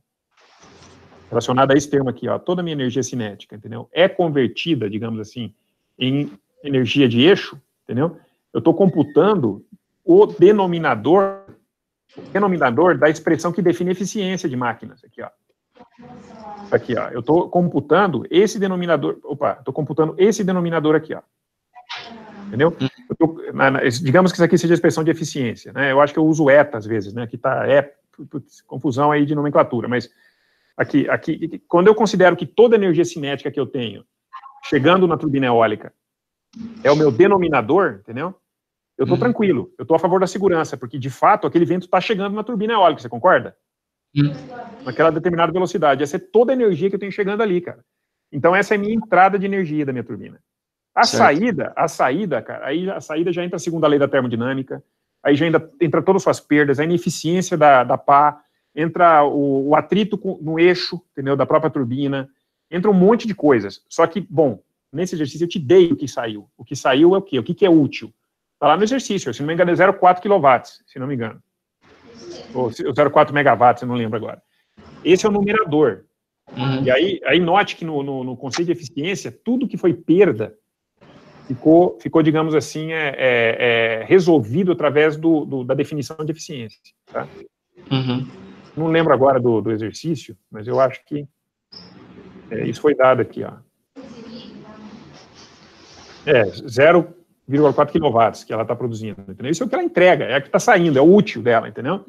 relacionada a esse termo aqui, ó, toda a minha energia cinética, entendeu? É convertida, digamos assim, em energia de eixo, entendeu? Eu estou computando o denominador, o denominador da expressão que define eficiência de máquinas, aqui, ó. Aqui, ó, eu estou computando esse denominador, opa, estou computando esse denominador aqui, ó. Entendeu? Tô, na, na, digamos que isso aqui seja a expressão de eficiência, né? Eu acho que eu uso eta às vezes, né? Aqui está é, confusão aí de nomenclatura, mas aqui, aqui, quando eu considero que toda a energia cinética que eu tenho chegando na turbina eólica é o meu denominador, entendeu? Eu estou uhum. tranquilo, eu estou a favor da segurança, porque de fato aquele vento está chegando na turbina eólica, você concorda? Uhum. Naquela determinada velocidade. Essa é toda a energia que eu tenho chegando ali, cara. Então essa é a minha entrada de energia da minha turbina. A certo. saída, a saída, cara, aí a saída já entra a segunda lei da termodinâmica, aí já entra, entra todas as suas perdas, a ineficiência da, da pá, entra o, o atrito no eixo, entendeu, da própria turbina, entra um monte de coisas. Só que, bom, nesse exercício eu te dei o que saiu. O que saiu é o quê? O que, que é útil? Está lá no exercício, se não me engano, é 0,4 kW, se não me engano. Ou 0,4 megawatts, eu não lembro agora. Esse é o numerador. Uhum. E aí, aí note que no, no, no, conceito de eficiência, tudo que foi perda ficou, ficou digamos assim, é, é, é resolvido através do, do, da definição de eficiência. Tá? Uhum não lembro agora do, do exercício, mas eu acho que é, isso foi dado aqui, ó. É, 0,4 kW que ela está produzindo, entendeu? Isso é o que ela entrega, é o que está saindo, é o útil dela, entendeu?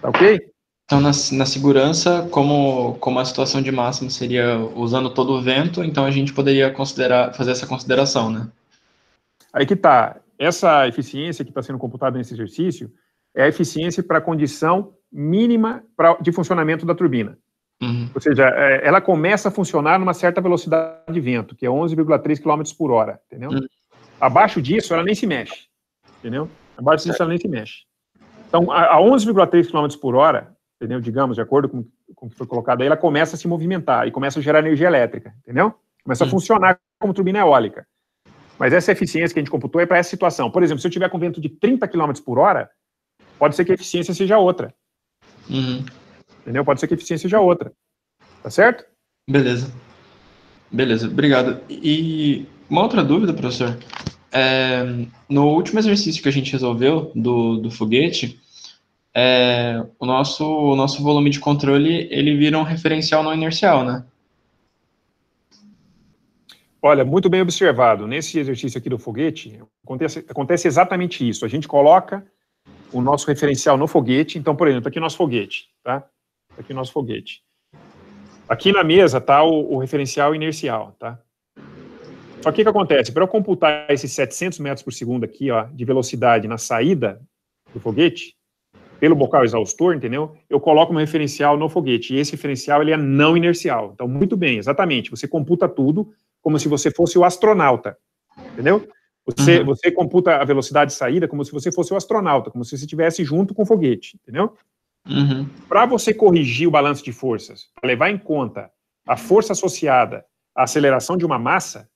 Tá ok? Então, na, na, segurança, como, como a situação de máximo seria usando todo o vento, então a gente poderia considerar, fazer essa consideração, né? Aí que tá. Essa eficiência que está sendo computada nesse exercício é a eficiência para a condição mínima pra, de funcionamento da turbina. Uhum. Ou seja, é, ela começa a funcionar numa certa velocidade de vento, que é 11,3 km por hora, entendeu? Uhum. Abaixo disso, ela nem se mexe, entendeu? Abaixo disso, ela nem se mexe. Então, a, a 11,3 km por hora, entendeu? Digamos, de acordo com, com o que foi colocado aí, ela começa a se movimentar e começa a gerar energia elétrica, entendeu? Começa uhum. a funcionar como turbina eólica. Mas essa eficiência que a gente computou é para essa situação. Por exemplo, se eu tiver com vento de 30 km por hora, pode ser que a eficiência seja outra, Uhum. Entendeu? Pode ser que a eficiência seja outra. Tá certo? Beleza. Beleza, obrigado. E uma outra dúvida, professor. É, no último exercício que a gente resolveu do, do foguete, é, o, nosso, o nosso volume de controle ele vira um referencial não inercial, né? Olha, muito bem observado. Nesse exercício aqui do foguete, acontece, acontece exatamente isso. A gente coloca o nosso referencial no foguete. Então, por exemplo, aqui o nosso foguete, tá? tá aqui o nosso foguete. Aqui na mesa tá o, o referencial inercial, tá? Só que o que acontece? Para eu computar esses 700 metros por segundo aqui, ó, de velocidade na saída do foguete, pelo bocal exaustor, entendeu? Eu coloco um referencial no foguete, e esse referencial ele é não inercial. Então, muito bem, exatamente, você computa tudo como se você fosse o astronauta, entendeu? Você, uhum. você computa a velocidade de saída como se você fosse o astronauta, como se você estivesse junto com o foguete, entendeu? Uhum. Para você corrigir o balanço de forças, levar em conta a força associada à aceleração de uma massa,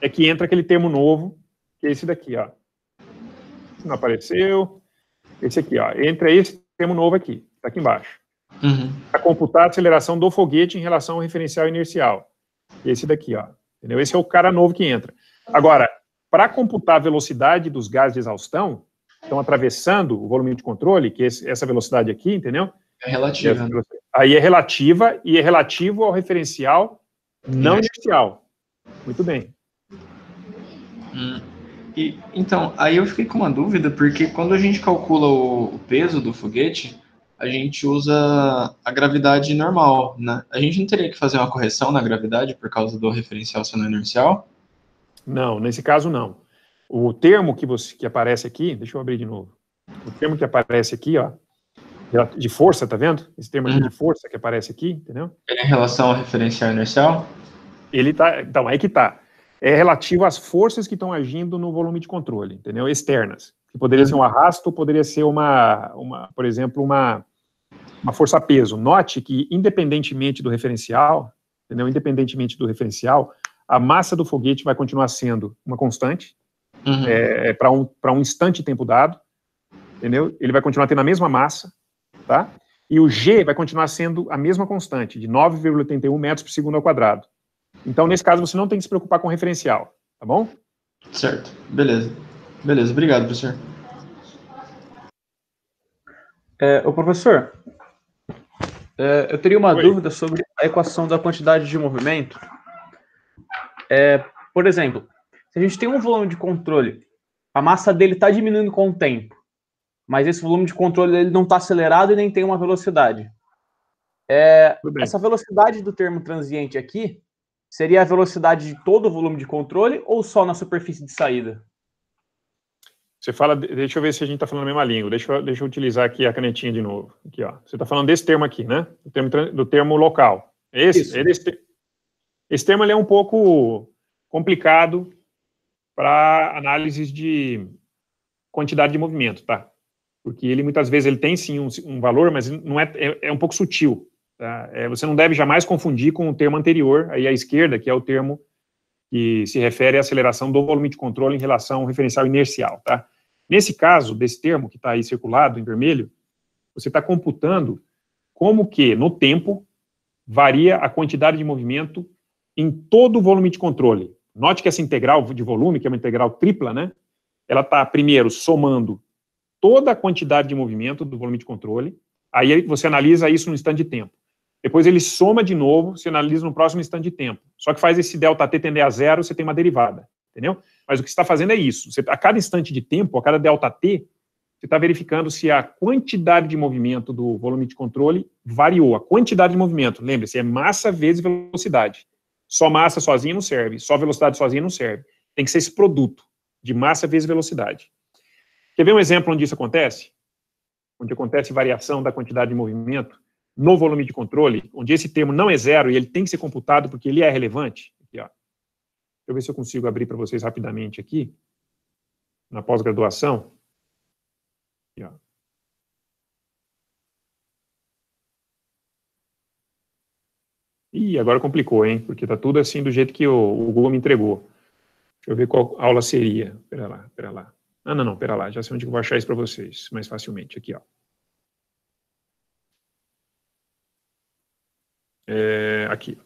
é que entra aquele termo novo, que é esse daqui, ó. Não apareceu. Esse aqui, ó. Entra esse termo novo aqui, tá aqui embaixo. Uhum. Para computar a aceleração do foguete em relação ao referencial inercial. Esse daqui, ó. Entendeu? Esse é o cara novo que entra. Agora, para computar a velocidade dos gases de exaustão, estão atravessando o volume de controle, que é essa velocidade aqui, entendeu? É relativa. Né? Aí é relativa e é relativo ao referencial não inicial. Muito bem. Hum. E, então, aí eu fiquei com uma dúvida, porque quando a gente calcula o, o, peso do foguete, a gente usa a gravidade normal, né? A gente não teria que fazer uma correção na gravidade por causa do referencial sendo inercial? Não, nesse caso não. O termo que, você, que aparece aqui, deixa eu abrir de novo. O termo que aparece aqui, ó, de força, tá vendo? Esse termo uhum. de força que aparece aqui, entendeu? Ele é em relação ao referencial inercial? Ele tá, então aí que tá. É relativo às forças que estão agindo no volume de controle, entendeu? Externas. Que poderia uhum. ser um uhum. arrasto, poderia ser uma, uma por exemplo, uma, uma força peso. Note que independentemente do referencial, entendeu? Independentemente do referencial, a massa do foguete vai continuar sendo uma constante uhum. é, é para um, um instante tempo dado, entendeu? Ele vai continuar tendo a mesma massa, tá? E o G vai continuar sendo a mesma constante, de 9,81 metros por segundo ao quadrado. Então, nesse caso, você não tem que se preocupar com referencial, tá bom? Certo, beleza. Beleza, obrigado, professor. É, o professor, é, eu teria uma Oi. dúvida sobre a equação da quantidade de movimento. É, por exemplo, se a gente tem um volume de controle, a massa dele está diminuindo com o tempo, mas esse volume de controle ele não está acelerado e nem tem uma velocidade. É, essa velocidade do termo transiente aqui seria a velocidade de todo o volume de controle ou só na superfície de saída? Você fala, deixa eu ver se a gente está falando a mesma língua. Deixa eu, deixa eu utilizar aqui a canetinha de novo. Aqui, ó. Você está falando desse termo aqui, né? Do termo, do termo local. Esse, é esse. Esse tema é um pouco complicado para análises de quantidade de movimento, tá? Porque ele muitas vezes ele tem sim um, um valor, mas não é, é, é um pouco sutil. Tá? É, você não deve jamais confundir com o termo anterior, aí à esquerda, que é o termo que se refere à aceleração do volume de controle em relação ao referencial inercial, tá? Nesse caso, desse termo que está aí circulado em vermelho, você está computando como que, no tempo, varia a quantidade de movimento em todo o volume de controle. Note que essa integral de volume, que é uma integral tripla, né? Ela está, primeiro, somando toda a quantidade de movimento do volume de controle. Aí você analisa isso no instante de tempo. Depois ele soma de novo, Você analisa no próximo instante de tempo. Só que faz esse delta t tender a zero, você tem uma derivada, entendeu? Mas o que está fazendo é isso. Você, a cada instante de tempo, a cada delta t, você está verificando se a quantidade de movimento do volume de controle variou. A quantidade de movimento, lembre-se, é massa vezes velocidade. Só massa sozinha não serve, só velocidade sozinha não serve. Tem que ser esse produto de massa vezes velocidade. Quer ver um exemplo onde isso acontece? Onde acontece variação da quantidade de movimento no volume de controle, onde esse termo não é zero e ele tem que ser computado porque ele é relevante. Aqui, ó. Deixa eu ver se eu consigo abrir para vocês rapidamente aqui, na pós-graduação. Aqui, ó. Ih, agora complicou, hein? Porque tá tudo assim do jeito que o, o Google me entregou. Deixa eu ver qual aula seria. Pera lá, pera lá. Ah, não, não, pera lá. Já sei onde eu vou achar isso para vocês mais facilmente. Aqui, ó. É, aqui.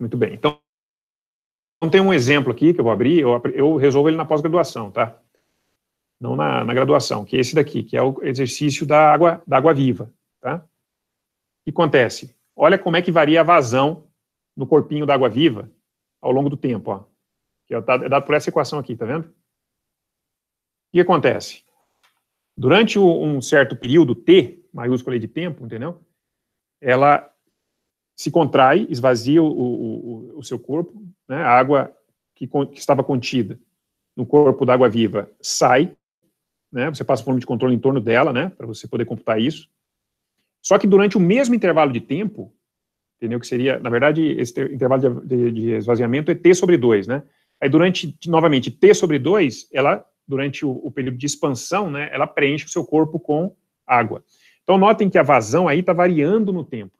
Muito bem. Então, então tem um exemplo aqui que eu vou abrir. Eu, eu resolvo ele na pós-graduação, tá? Não na, na graduação, que é esse daqui, que é o exercício da água, da água viva, tá? O que acontece? Olha como é que varia a vazão no corpinho da água viva ao longo do tempo, ó. Que é dado é por essa equação aqui, tá vendo? O que acontece? Durante um certo período, T, maiúsculo de tempo, entendeu? Ela se contrai, esvazia o, o, o seu corpo, né? a água que, que, estava contida no corpo da água viva sai, né? você passa o volume de controle em torno dela, né? para você poder computar isso. Só que durante o mesmo intervalo de tempo, entendeu? Que seria, na verdade, esse intervalo de, de, de esvaziamento é T sobre 2, né? Aí durante, novamente, T sobre 2, ela, durante o, o, período de expansão, né, ela preenche o seu corpo com água. Então notem que a vazão aí está variando no tempo,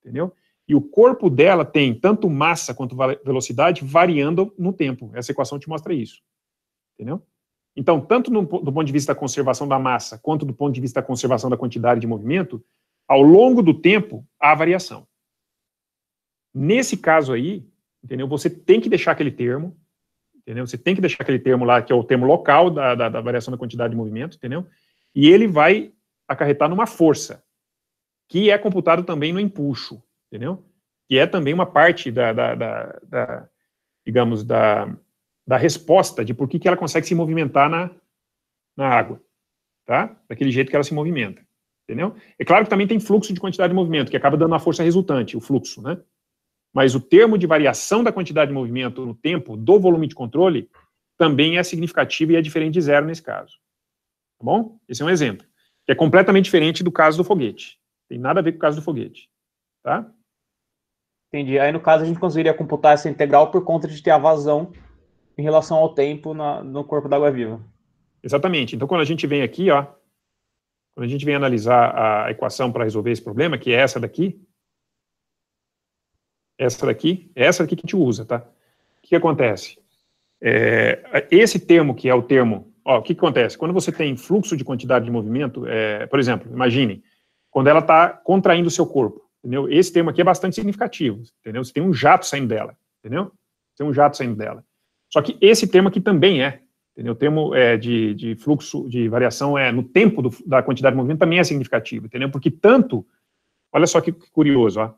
entendeu? E o corpo dela tem tanto massa quanto velocidade variando no tempo. Essa equação te mostra isso, entendeu? Então, tanto no, do ponto de vista da conservação da massa, quanto do ponto de vista da conservação da quantidade de movimento, ao longo do tempo, há variação. Nesse caso aí, entendeu? Você tem que deixar aquele termo, entendeu? Você tem que deixar aquele termo lá, que é o termo local da, da, da variação da quantidade de movimento, entendeu? E ele vai acarretar numa força, que é computado também no empuxo, entendeu? Que é também uma parte da, da, da, da digamos, da, da resposta de por que, que ela consegue se movimentar na, na água, tá? Daquele jeito que ela se movimenta, entendeu? É claro que também tem fluxo de quantidade de movimento, que acaba dando uma força resultante, o fluxo, né? Mas o termo de variação da quantidade de movimento no tempo do volume de controle também é significativo e é diferente de zero nesse caso. Tá bom? Esse é um exemplo. Que é completamente diferente do caso do foguete. Tem nada a ver com o caso do foguete. Tá? Entendi. Aí, no caso, a gente conseguiria computar essa integral por conta de ter a vazão em relação ao tempo na, no corpo da água viva. Exatamente. Então, quando a gente vem aqui, ó, quando a gente vem analisar a equação para resolver esse problema, que é essa daqui, essa daqui, essa daqui que a gente usa, tá? O que, que acontece? É, esse termo, que é o termo, ó, o que, que acontece? Quando você tem fluxo de quantidade de movimento, é, por exemplo, imagine, quando ela está contraindo o seu corpo, entendeu? Esse termo aqui é bastante significativo, entendeu? Você tem um jato saindo dela, entendeu? Você tem um jato saindo dela. Só que esse termo aqui também é, entendeu? O termo é, de, de fluxo, de variação é no tempo do, da quantidade de movimento também é significativo, entendeu? Porque tanto, olha só que curioso, ó,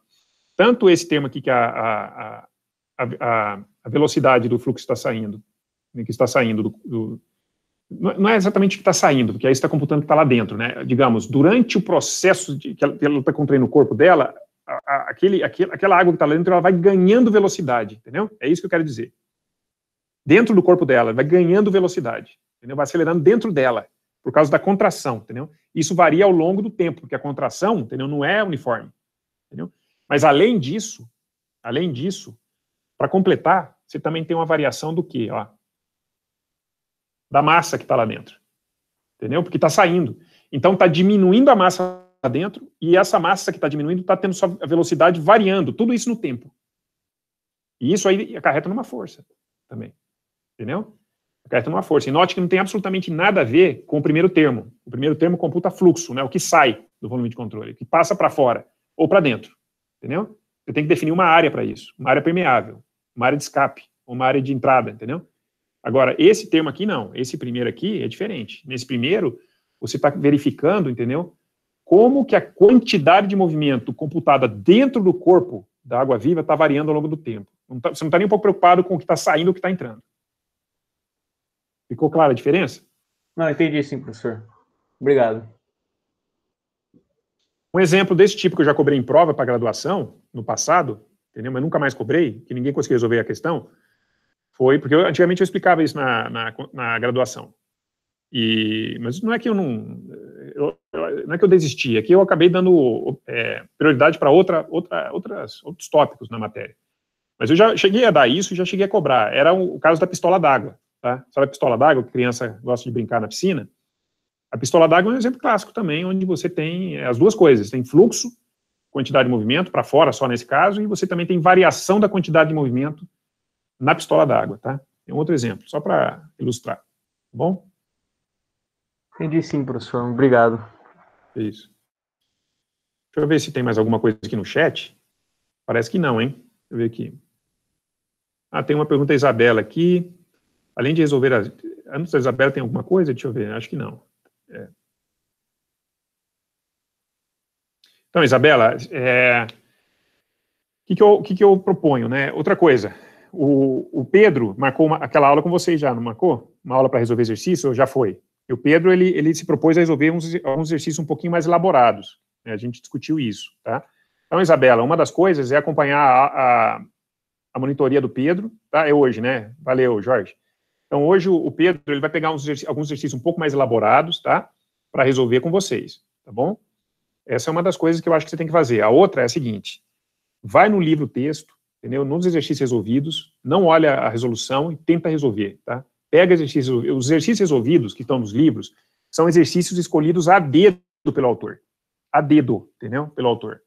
tanto esse termo aqui, que a, a, a, a velocidade do fluxo está saindo, né, que está saindo do, do não é, é exatamente o que está saindo, porque aí está computando o que está lá dentro, né? Digamos, durante o processo de, que ela está contraindo o corpo dela, a, a, aquele, aquele, aquela água que está lá dentro, ela vai ganhando velocidade, entendeu? É isso que eu quero dizer. Dentro do corpo dela, vai ganhando velocidade, entendeu? Vai acelerando dentro dela, por causa da contração, entendeu? Isso varia ao longo do tempo, porque a contração, entendeu? Não é uniforme, entendeu? Mas além disso, além disso, para completar, você também tem uma variação do que, ó, da massa que está lá dentro, entendeu? Porque está saindo. Então está diminuindo a massa lá dentro e essa massa que está diminuindo está tendo sua velocidade variando, tudo isso no tempo. E isso aí acarreta numa força também, entendeu? Acarreta numa força. E note que não tem absolutamente nada a ver com o primeiro termo. O primeiro termo computa fluxo, né? O que sai do volume de controle, o que passa para fora ou para dentro entendeu? Eu tenho que definir uma área para isso, uma área permeável, uma área de escape, uma área de entrada, entendeu? Agora, esse termo aqui não, esse primeiro aqui é diferente. Nesse primeiro, você está verificando, entendeu? Como que a quantidade de movimento computada dentro do corpo da água viva está variando ao longo do tempo. Não tá, você não está nem um pouco preocupado com o que está saindo e o que está entrando. Ficou clara a diferença? Não, entendi sim, professor. Obrigado. Um exemplo desse tipo que eu já cobrei em prova para graduação, no passado, entendeu? mas nunca mais cobrei, que ninguém conseguiu resolver a questão, foi porque eu, antigamente eu explicava isso na, na, na graduação. E, mas não é que eu não. Eu, não é que eu desisti, é que eu acabei dando é, prioridade para outra, outra, outras, outros tópicos na matéria. Mas eu já cheguei a dar isso e já cheguei a cobrar. Era o caso da pistola d'água. Tá? Sabe a pistola d'água que criança gosta de brincar na piscina? A pistola d'água é um exemplo clássico também, onde você tem eh, as duas coisas: tem fluxo, quantidade de movimento, para fora só nesse caso, e você também tem variação da quantidade de movimento na pistola d'água, tá? É um outro exemplo, só para ilustrar. Tá bom? Entendi sim, professor. Obrigado. É isso. Deixa eu ver se tem mais alguma coisa aqui no chat. Parece que não, hein? Deixa eu ver aqui. Ah, tem uma pergunta da Isabela aqui. Além de resolver. a, Antes da Isabela tem alguma coisa? Deixa eu ver. Acho que não. É. Então, Isabela, é, o que, que, que, que, eu proponho, né? Outra coisa, o, o Pedro marcou uma, aquela aula com vocês já, não marcou? Uma aula para resolver exercício, já foi. E o Pedro, ele, ele se propôs a resolver uns, alguns exercícios um pouquinho mais elaborados. Né? A gente discutiu isso, tá? Então, Isabela, uma das coisas é acompanhar a, a, a monitoria do Pedro, tá? É hoje, né? Valeu, Jorge. Então, hoje o Pedro ele vai pegar alguns exercícios um pouco mais elaborados, tá? Para resolver com vocês, tá bom? Essa é uma das coisas que eu acho que você tem que fazer. A outra é a seguinte: vai no livro texto, entendeu? Nos exercícios resolvidos, não olha a resolução e tenta resolver, tá? Pega exercícios, os exercícios resolvidos que estão nos livros são exercícios escolhidos a dedo pelo autor, a dedo, entendeu? Pelo autor.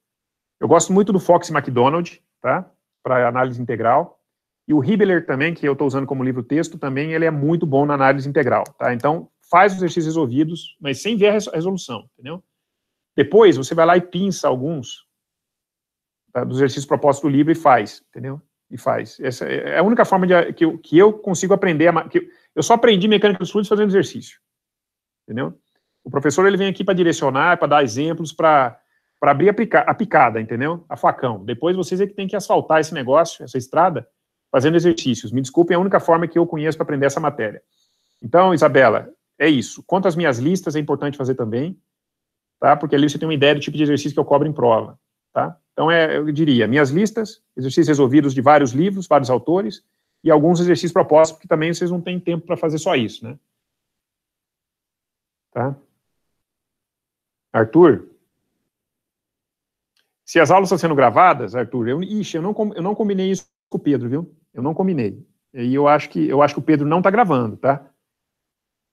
Eu gosto muito do Fox McDonald, tá? Para análise integral. E o Hibeler também, que eu estou usando como livro-texto, também ele é muito bom na análise integral. Tá? Então, faz os exercícios resolvidos, mas sem ver a resolução, entendeu? Depois, você vai lá e pinça alguns tá? dos exercícios propostos do livro e faz, entendeu? E faz. Essa é, é a única forma de, que, eu, que eu consigo aprender. A, que, eu só aprendi mecânica dos fluidos fazendo exercício, entendeu? O professor ele vem aqui para direcionar, para dar exemplos, para abrir a, pica, a picada, entendeu? A facão. Depois vocês é que tem que asfaltar esse negócio, essa estrada, fazendo exercícios. Me desculpem, é a única forma que eu conheço para aprender essa matéria. Então, Isabela, é isso. Quanto às minhas listas, é importante fazer também, tá? Porque ali você tem uma ideia do tipo de exercício que eu cobro em prova, tá? Então, é, eu diria, minhas listas, exercícios resolvidos de vários livros, vários autores, e alguns exercícios propostos, porque também vocês não têm tempo para fazer só isso, né? Tá? Arthur? Se as aulas estão sendo gravadas, Arthur, eu, ixi, eu não, eu não combinei isso com o Pedro, viu? Eu não combinei. E eu acho que eu acho que o Pedro não está gravando, tá?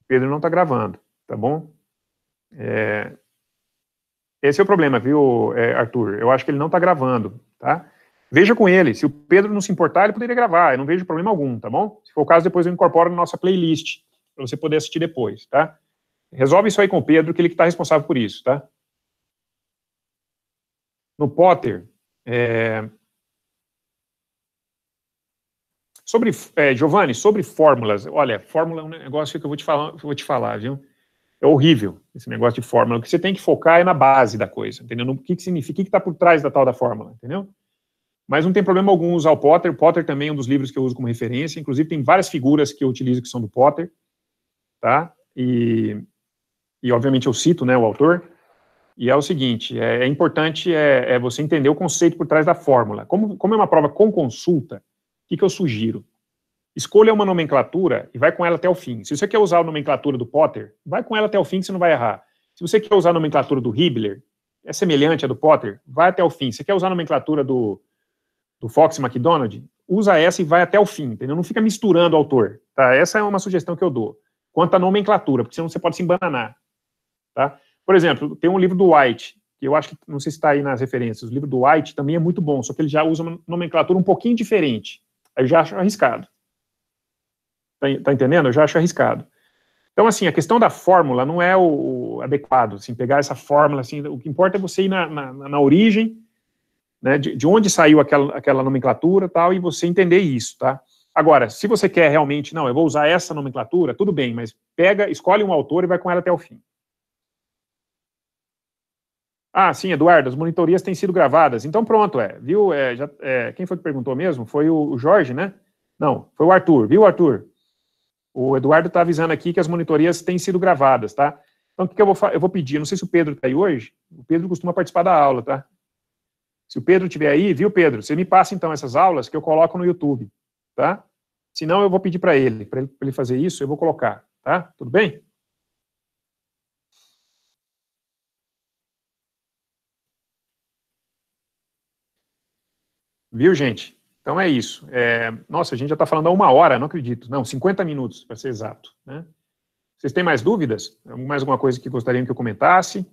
O Pedro não está gravando, tá bom? É... Esse é o problema, viu, é, Arthur? Eu acho que ele não está gravando, tá? Veja com ele. Se o Pedro não se importar, ele poderia gravar. Eu não vejo problema algum, tá bom? Se for o caso, depois eu incorporo na nossa playlist para você poder assistir depois, tá? Resolve isso aí com o Pedro, que ele que está responsável por isso, tá? No Potter, é, Sobre, é, Giovanni, sobre fórmulas, olha, fórmula é um negócio que eu vou te falar, vou te falar, viu? É horrível esse negócio de fórmula. O que você tem que focar é na base da coisa, entendeu? O que, que significa, o que está por trás da tal da fórmula, entendeu? Mas não tem problema algum usar o Potter. O Potter também é um dos livros que eu uso como referência. Inclusive, tem várias figuras que eu utilizo que são do Potter, tá? E, e obviamente, eu cito né, o autor. E é o seguinte, é, é importante é, é, você entender o conceito por trás da fórmula. Como, como é uma prova com consulta, que, que eu sugiro? Escolha uma nomenclatura e vai com ela até o fim. Se você quer usar a nomenclatura do Potter, vai com ela até o fim que você não vai errar. Se você quer usar a nomenclatura do Hibbler, é semelhante à do Potter, vai até o fim. Se você quer usar a nomenclatura do, do Fox McDonald, usa essa e vai até o fim, entendeu? Não fica misturando o autor, tá? Essa é uma sugestão que eu dou. Quanto à nomenclatura, porque senão você pode se embananar, tá? Por exemplo, tem um livro do White, que eu acho que, não sei se está aí nas referências, o livro do White também é muito bom, só que ele já usa uma nomenclatura um pouquinho diferente eu já acho arriscado. Tá, tá, entendendo? Eu já acho arriscado. Então, assim, a questão da fórmula não é o, o adequado, assim, pegar essa fórmula, assim, o que importa é você ir na, na, na origem, né, de, de, onde saiu aquela, aquela nomenclatura tal, e você entender isso, tá? Agora, se você quer realmente, não, eu vou usar essa nomenclatura, tudo bem, mas pega, escolhe um autor e vai com ela até o fim. Ah, sim, Eduardo, as monitorias têm sido gravadas. Então, pronto, é. Viu? É, já, é, quem foi que perguntou mesmo? Foi o, o, Jorge, né? Não, foi o Arthur. Viu, Arthur? O Eduardo está avisando aqui que as monitorias têm sido gravadas, tá? Então, o que, que eu, vou, eu vou pedir? Não sei se o Pedro está aí hoje. O Pedro costuma participar da aula, tá? Se o Pedro estiver aí, viu, Pedro? Você me passa, então, essas aulas que eu coloco no YouTube, tá? Se não, eu vou pedir para ele. Para ele, ele fazer isso, eu vou colocar, tá? Tudo bem? Viu, gente? Então é isso. É, nossa, a gente já está falando há uma hora, não acredito. Não, 50 minutos, para ser exato. Né? Vocês têm mais dúvidas? Mais alguma coisa que gostariam que eu comentasse?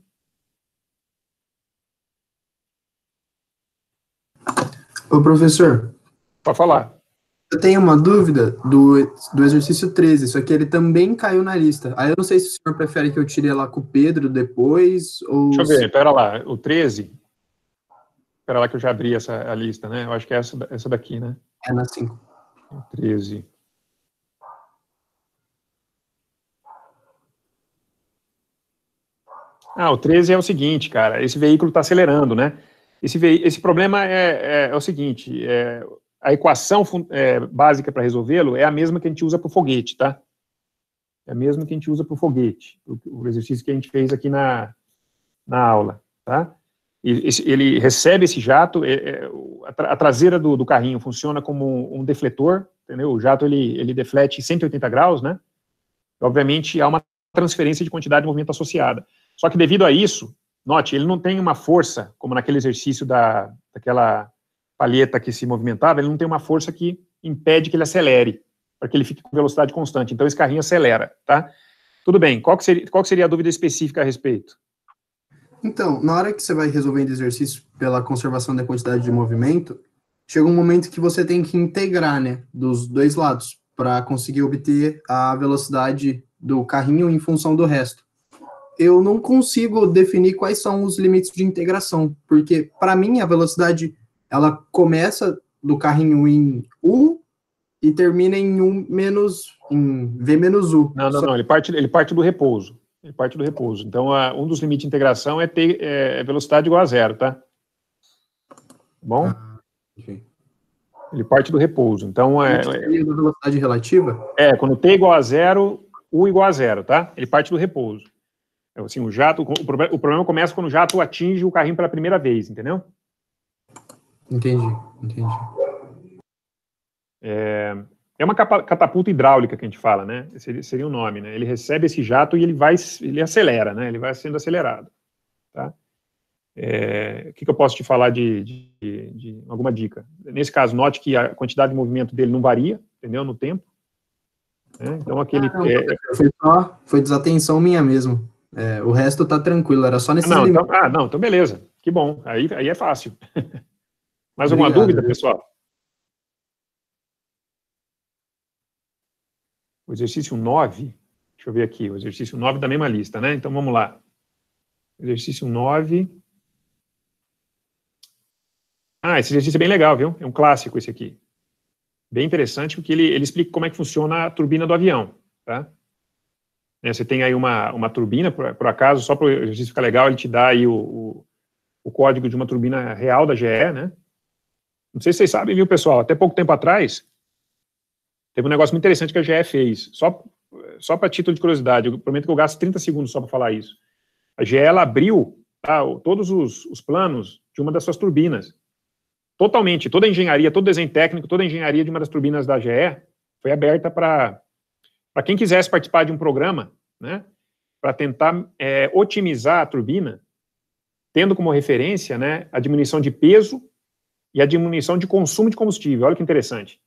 Ô, professor. Pode falar. Eu tenho uma dúvida do, do exercício 13, só que ele também caiu na lista. Aí eu não sei se o senhor prefere que eu tire lá com o Pedro depois, ou... Deixa eu ver, pera lá. O 13, Espera lá que eu já abri essa a lista, né? Eu acho que é essa, essa daqui, né? É na 5. 13. Ah, o 13 é o seguinte, cara, esse veículo está acelerando, né? Esse, esse problema é, é, é o seguinte, é, a equação é, básica para resolvê-lo é a mesma que a gente usa para o foguete, tá? É a mesma que a gente usa para o foguete, o, o exercício que a gente fez aqui na, na aula, tá? ele recebe esse jato, é, é, a traseira do, do carrinho funciona como um defletor, entendeu? O jato ele, ele deflete 180 graus, né? Obviamente há uma transferência de quantidade de movimento associada. Só que devido a isso, note, ele não tem uma força, como naquele exercício da, daquela palheta que se movimentava, ele não tem uma força que impede que ele acelere, para que ele fique com velocidade constante. Então esse carrinho acelera, tá? Tudo bem, qual que seria, qual que seria a dúvida específica a respeito? Então, na hora que você vai resolvendo exercício pela conservação da quantidade de movimento, chega um momento que você tem que integrar, né, dos dois lados, para conseguir obter a velocidade do carrinho em função do resto. Eu não consigo definir quais são os limites de integração, porque para mim a velocidade ela começa do carrinho em U e termina em 1 menos em V menos U. Não, não, Só... não, ele parte, ele parte do repouso. Ele parte do repouso. Então, a, um dos limites de integração é ter é, é velocidade igual a zero, tá? tá? Bom? Ah, okay. Ele parte do repouso. Então, é. é, é velocidade relativa? É, quando t é igual a zero, u igual a zero, tá? Ele parte do repouso. É assim, o jato, o, o problema começa quando o jato atinge o carrinho pela primeira vez, entendeu? Entendi, entendi. É, é uma catapulta hidráulica que a gente fala, né? seria o nome, né? Ele recebe esse jato e ele vai, ele acelera, né? Ele vai sendo acelerado, tá? É, o que, que, eu posso te falar de, de, de, alguma dica? Nesse caso, note que a quantidade de movimento dele não varia, entendeu? No tempo. Né? Então, aquele... Ah, não, é, foi, só, foi desatenção minha mesmo. É, o resto tá tranquilo, era só nesse... Ah, não, então, ah, não, então beleza. Que bom. Aí, aí é fácil. Mais alguma Obrigado, dúvida, pessoal? o exercício 9, deixa eu ver aqui, o exercício 9 da mesma lista, né? Então vamos lá. Exercício 9. Ah, esse exercício é bem legal, viu? É um clássico esse aqui. Bem interessante, porque ele, ele explica como é que funciona a turbina do avião, tá? Né, você tem aí uma, uma turbina, por, por acaso, só para o exercício ficar legal, ele te dá aí o, o, o código de uma turbina real da GE, né? Não sei se vocês sabem, viu, pessoal? Até pouco tempo atrás, Teve um negócio muito interessante que a GE fez, só, só para título de curiosidade, eu prometo que eu gasto 30 segundos só para falar isso. A GE ela abriu tá, todos os, os planos de uma das suas turbinas. Totalmente, toda a engenharia, todo o desenho técnico, toda a engenharia de uma das turbinas da GE foi aberta para quem quisesse participar de um programa, né, para tentar é, otimizar a turbina, tendo como referência né, a diminuição de peso e a diminuição de consumo de combustível. Olha que interessante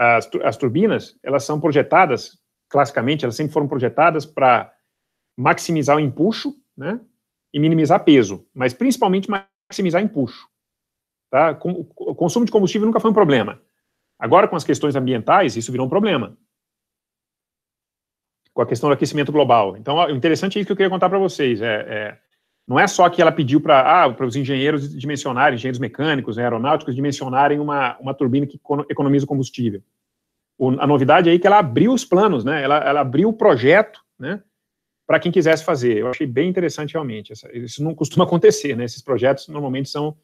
as, as turbinas, elas são projetadas, classicamente, elas sempre foram projetadas para maximizar o empuxo, né? E minimizar peso, mas principalmente maximizar empuxo. Tá? O consumo de combustível nunca foi um problema. Agora, com as questões ambientais, isso virou um problema. Com a questão do aquecimento global. Então, o interessante é isso que eu queria contar para vocês. É, é, não é só que ela pediu para ah, os engenheiros dimensionarem, engenheiros mecânicos, né, aeronáuticos, dimensionarem uma, uma turbina que economiza combustível. O, a novidade aí é que ela abriu os planos, né? Ela, ela abriu o projeto, né? Para quem quisesse fazer. Eu achei bem interessante realmente. Essa, isso não costuma acontecer, né? Esses projetos normalmente são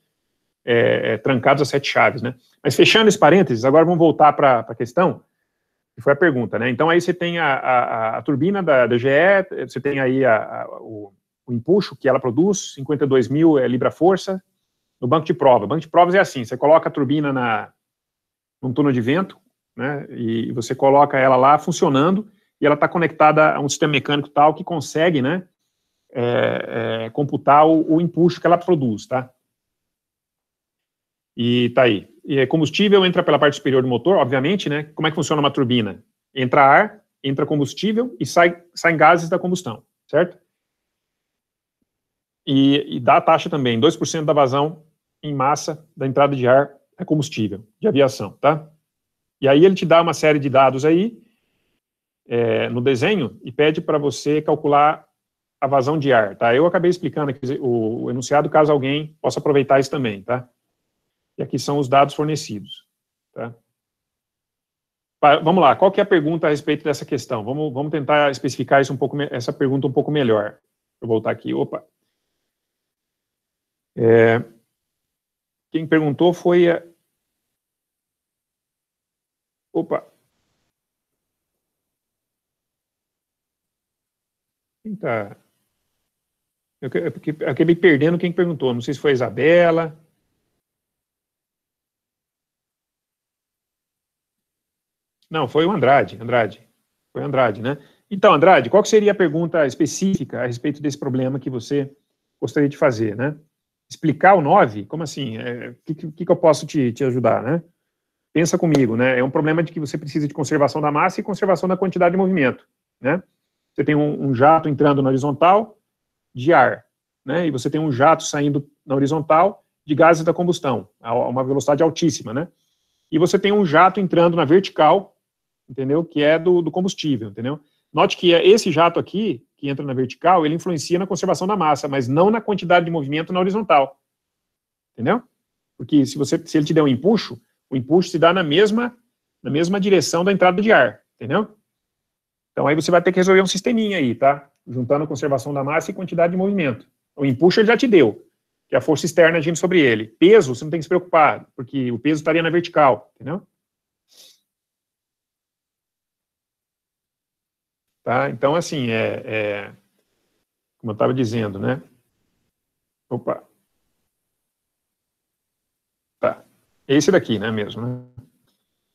é, é, trancados a sete chaves, né? Mas fechando esse parênteses, agora vamos voltar para a questão que foi a pergunta, né? Então aí você tem a, a, a turbina da DGE, você tem aí a, a o o empuxo que ela produz, 52 mil é libra-força, no banco de prova. Banco de provas é assim, você coloca a turbina na, num túnel de vento, né, e você coloca ela lá funcionando, e ela está conectada a um sistema mecânico tal que consegue, né, é, é, computar o, o empuxo que ela produz, tá? E tá aí. E é combustível entra pela parte superior do motor, obviamente, né? Como é que funciona uma turbina? Entra ar, entra combustível e sai, saem gases da combustão, certo? e, e dá a taxa também, 2% da vazão em massa da entrada de ar é combustível, de aviação, tá? E aí ele te dá uma série de dados aí é, no desenho e pede para você calcular a vazão de ar, tá? Eu acabei explicando aqui o, o enunciado, caso alguém possa aproveitar isso também, tá? E aqui são os dados fornecidos, tá? vamos lá, qual que é a pergunta a respeito dessa questão? Vamos, vamos tentar especificar isso um pouco, essa pergunta um pouco melhor. Vou voltar aqui, opa. É, quem perguntou foi a... Opa! Quem tá? Eu, eu, eu acabei perdendo quem perguntou. Não sei se foi a Isabela. Não, foi o Andrade. Andrade. Foi Andrade, né? Então, Andrade, qual seria a pergunta específica a respeito desse problema que você gostaria de fazer, né? explicar o 9? Como assim? O é, que, que, que, eu posso te, te ajudar, né? Pensa comigo, né? É um problema de que você precisa de conservação da massa e conservação da quantidade de movimento, né? Você tem um, um jato entrando na horizontal de ar, né? E você tem um jato saindo na horizontal de gases da combustão, a uma velocidade altíssima, né? E você tem um jato entrando na vertical, entendeu? Que é do, do combustível, entendeu? Note que é esse jato aqui, que entra na vertical, ele influencia na conservação da massa, mas não na quantidade de movimento na horizontal. Entendeu? Porque se, você, se ele te der um empuxo, o empuxo se dá na mesma, na mesma direção da entrada de ar. Entendeu? Então aí você vai ter que resolver um sisteminha aí, tá? Juntando a conservação da massa e quantidade de movimento. O empuxo ele já te deu, que é a força externa agindo sobre ele. Peso, você não tem que se preocupar, porque o peso estaria na vertical, entendeu? Tá? Então, assim, é, é como eu estava dizendo, né? Opa. Tá. Esse daqui, né, mesmo, né?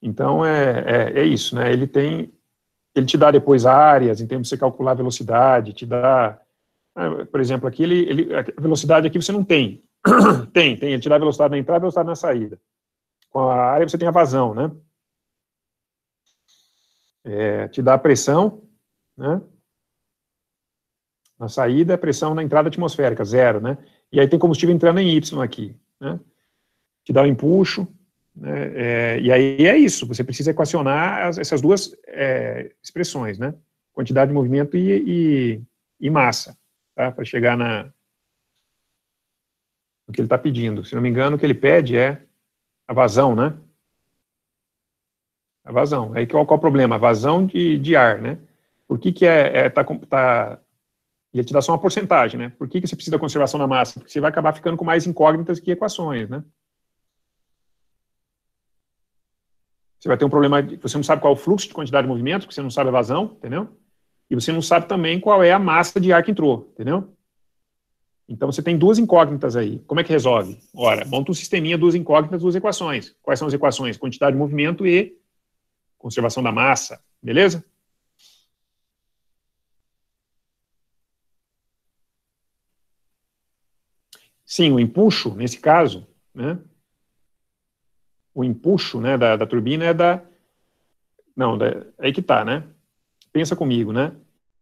Então, é, é, é isso, né? Ele tem, ele te dá depois áreas, em termos de você calcular a velocidade, te dá, ah, por exemplo, aqui, ele, ele, a velocidade aqui você não tem. tem, tem, ele te dá a velocidade na entrada e velocidade na saída. Com a área você tem a vazão, né? É, te dá a pressão, né? Na saída, pressão na entrada atmosférica, zero, né? E aí tem combustível entrando em Y aqui, né? Te dá um empuxo, né? É, e aí é isso, você precisa equacionar as, essas duas é, expressões, né? Quantidade de movimento e, e, e massa, tá? Para chegar na, o que ele está pedindo. Se não me engano, o que ele pede é a vazão, né? A vazão. Aí qual, qual é o problema? A vazão de, de ar, né? Por que que é, é tá, tá, ele te dá só uma porcentagem, né? Por que que você precisa da conservação da massa? Porque você vai acabar ficando com mais incógnitas que equações, né? Você vai ter um problema, você não sabe qual é o fluxo de quantidade de movimento, porque você não sabe a vazão, entendeu? E você não sabe também qual é a massa de ar que entrou, entendeu? Então você tem duas incógnitas aí. Como é que resolve? Ora, monta um sisteminha, duas incógnitas, duas equações. Quais são as equações? Quantidade de movimento e conservação da massa, beleza? Sim, o empuxo, nesse caso, né? O empuxo né, da, da turbina é da. Não, da, é aí que tá, né? Pensa comigo, né?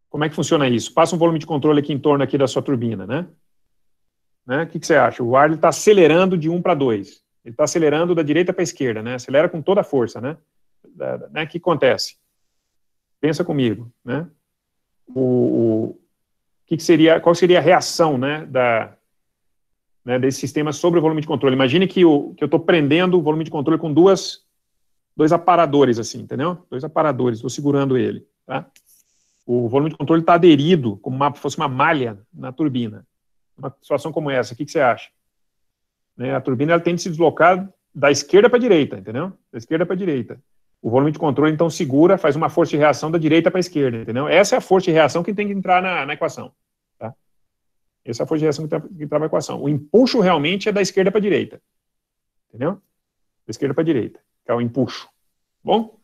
Como é que funciona isso? Passa um volume de controle aqui em torno aqui da sua turbina, né? né? O né? que, que você acha? O ar está acelerando de 1 um para 2. Ele está acelerando da direita para a esquerda, né? Acelera com toda a força, né? né? O que acontece? Pensa comigo, né? O, o que, que seria, qual seria a reação, né, da, né, desse sistema sobre o volume de controle. Imagine que, o, que eu estou prendendo o volume de controle com duas, dois aparadores, assim, entendeu? Dois aparadores, estou segurando ele. Tá? O volume de controle está aderido, como se fosse uma malha na turbina. Uma situação como essa, o que, que você acha? Né, a turbina ela tem de se deslocar da esquerda para a direita, entendeu? Da esquerda para a direita. O volume de controle, então, segura, faz uma força de reação da direita para a esquerda, entendeu? Essa é a força de reação que tem que entrar na, na equação. Essa foi a direção que, estava a equação. O empuxo realmente é da esquerda para a direita. Entendeu? Da esquerda para a direita, que é o empuxo. Bom?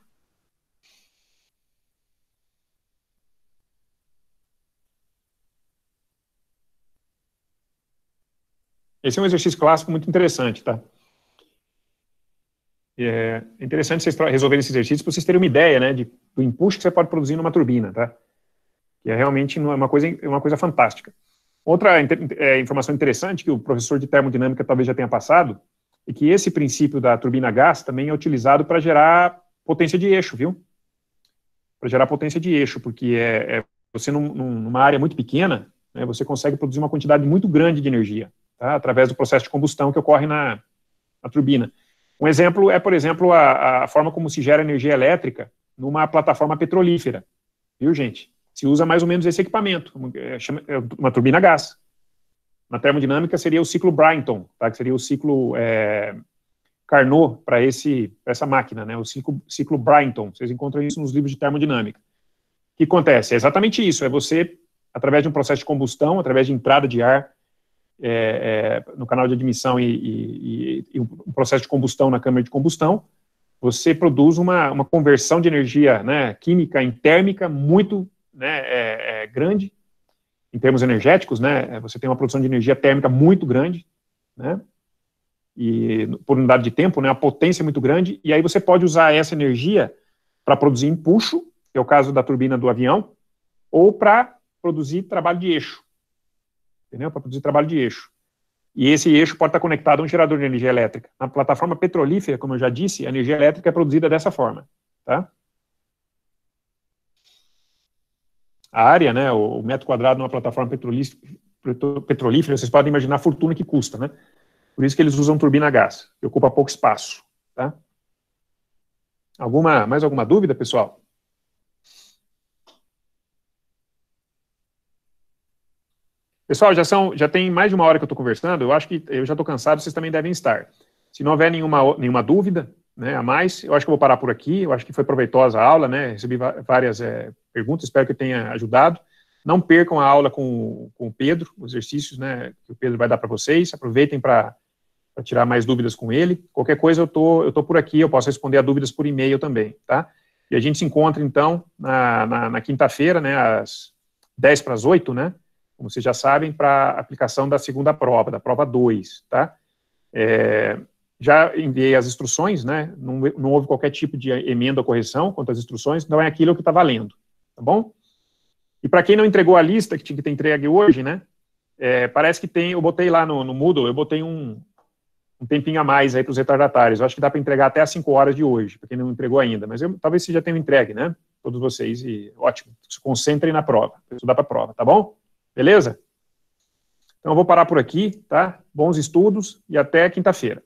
Esse é um exercício clássico muito interessante, tá? É interessante vocês resolverem esse exercício para vocês terem uma ideia, né, de, do empuxo que você pode produzir numa turbina, tá? Que é realmente é uma coisa, é uma coisa fantástica. Outra é, informação interessante que o professor de termodinâmica talvez já tenha passado é que esse princípio da turbina gás também é utilizado para gerar potência de eixo, viu? Para gerar potência de eixo, porque é, é você num, numa área muito pequena, né, você consegue produzir uma quantidade muito grande de energia, tá? através do processo de combustão que ocorre na, na turbina. Um exemplo é, por exemplo, a, a forma como se gera energia elétrica numa plataforma petrolífera, viu, gente? se usa mais ou menos esse equipamento, uma é, é turbina a gás. Na termodinâmica seria o ciclo Brayton, tá? que seria o ciclo é, Carnot para essa máquina, né? o ciclo, ciclo Brayton. Vocês encontram isso nos livros de termodinâmica. O que acontece? É exatamente isso, é você, através de um processo de combustão, através de entrada de ar é, é, no canal de admissão e, e, e, e um processo de combustão na câmara de combustão, você produz uma, uma conversão de energia né, química em térmica muito né, é, é grande em termos energéticos, né? É, você tem uma produção de energia térmica muito grande, né? E por unidade de tempo, né? A potência é muito grande e aí você pode usar essa energia para produzir empuxo, que é o caso da turbina do avião, ou para produzir trabalho de eixo, entendeu? Para produzir trabalho de eixo. E esse eixo pode estar tá conectado a um gerador de energia elétrica. Na plataforma petrolífera, como eu já disse, a energia elétrica é produzida dessa forma, tá? a área, né, o, metro quadrado numa plataforma petrolífera, vocês podem imaginar a fortuna que custa, né? Por isso que eles usam turbina a gás, que ocupa pouco espaço, tá? Alguma, mais alguma dúvida, pessoal? Pessoal, já, são, já tem mais de uma hora que eu estou conversando, eu acho que eu já estou cansado, vocês também devem estar. Se não houver nenhuma, nenhuma dúvida, né, a mais. Eu acho que eu vou parar por aqui. Eu acho que foi proveitosa a aula, né? Recebi várias é, perguntas, espero que tenha ajudado. Não percam a aula com, com o Pedro, os exercícios né, que o Pedro vai dar para vocês. Aproveitem para tirar mais dúvidas com ele. Qualquer coisa, eu tô, eu tô por aqui, eu posso responder a dúvidas por e-mail também, tá? E a gente se encontra, então, na, na, na quinta-feira, né, às 10 para as 8, né? Como vocês já sabem, para aplicação da segunda prova, da prova 2, tá? É, já enviei as instruções, né? Não, não houve qualquer tipo de emenda ou correção quanto às instruções, então é aquilo que está valendo, tá bom? E para quem não entregou a lista que tinha que ter entregue hoje, né? É, parece que tem, eu botei lá no, no Moodle, eu botei um, um tempinho a mais aí para os retardatários. Eu acho que dá para entregar até as 5 horas de hoje, para quem não entregou ainda. Mas eu, talvez você já tenham entregue, né? Todos vocês, e ótimo. Se concentrem na prova, estudar para a prova, tá bom? Beleza? Então eu vou parar por aqui, tá? Bons estudos e até quinta-feira.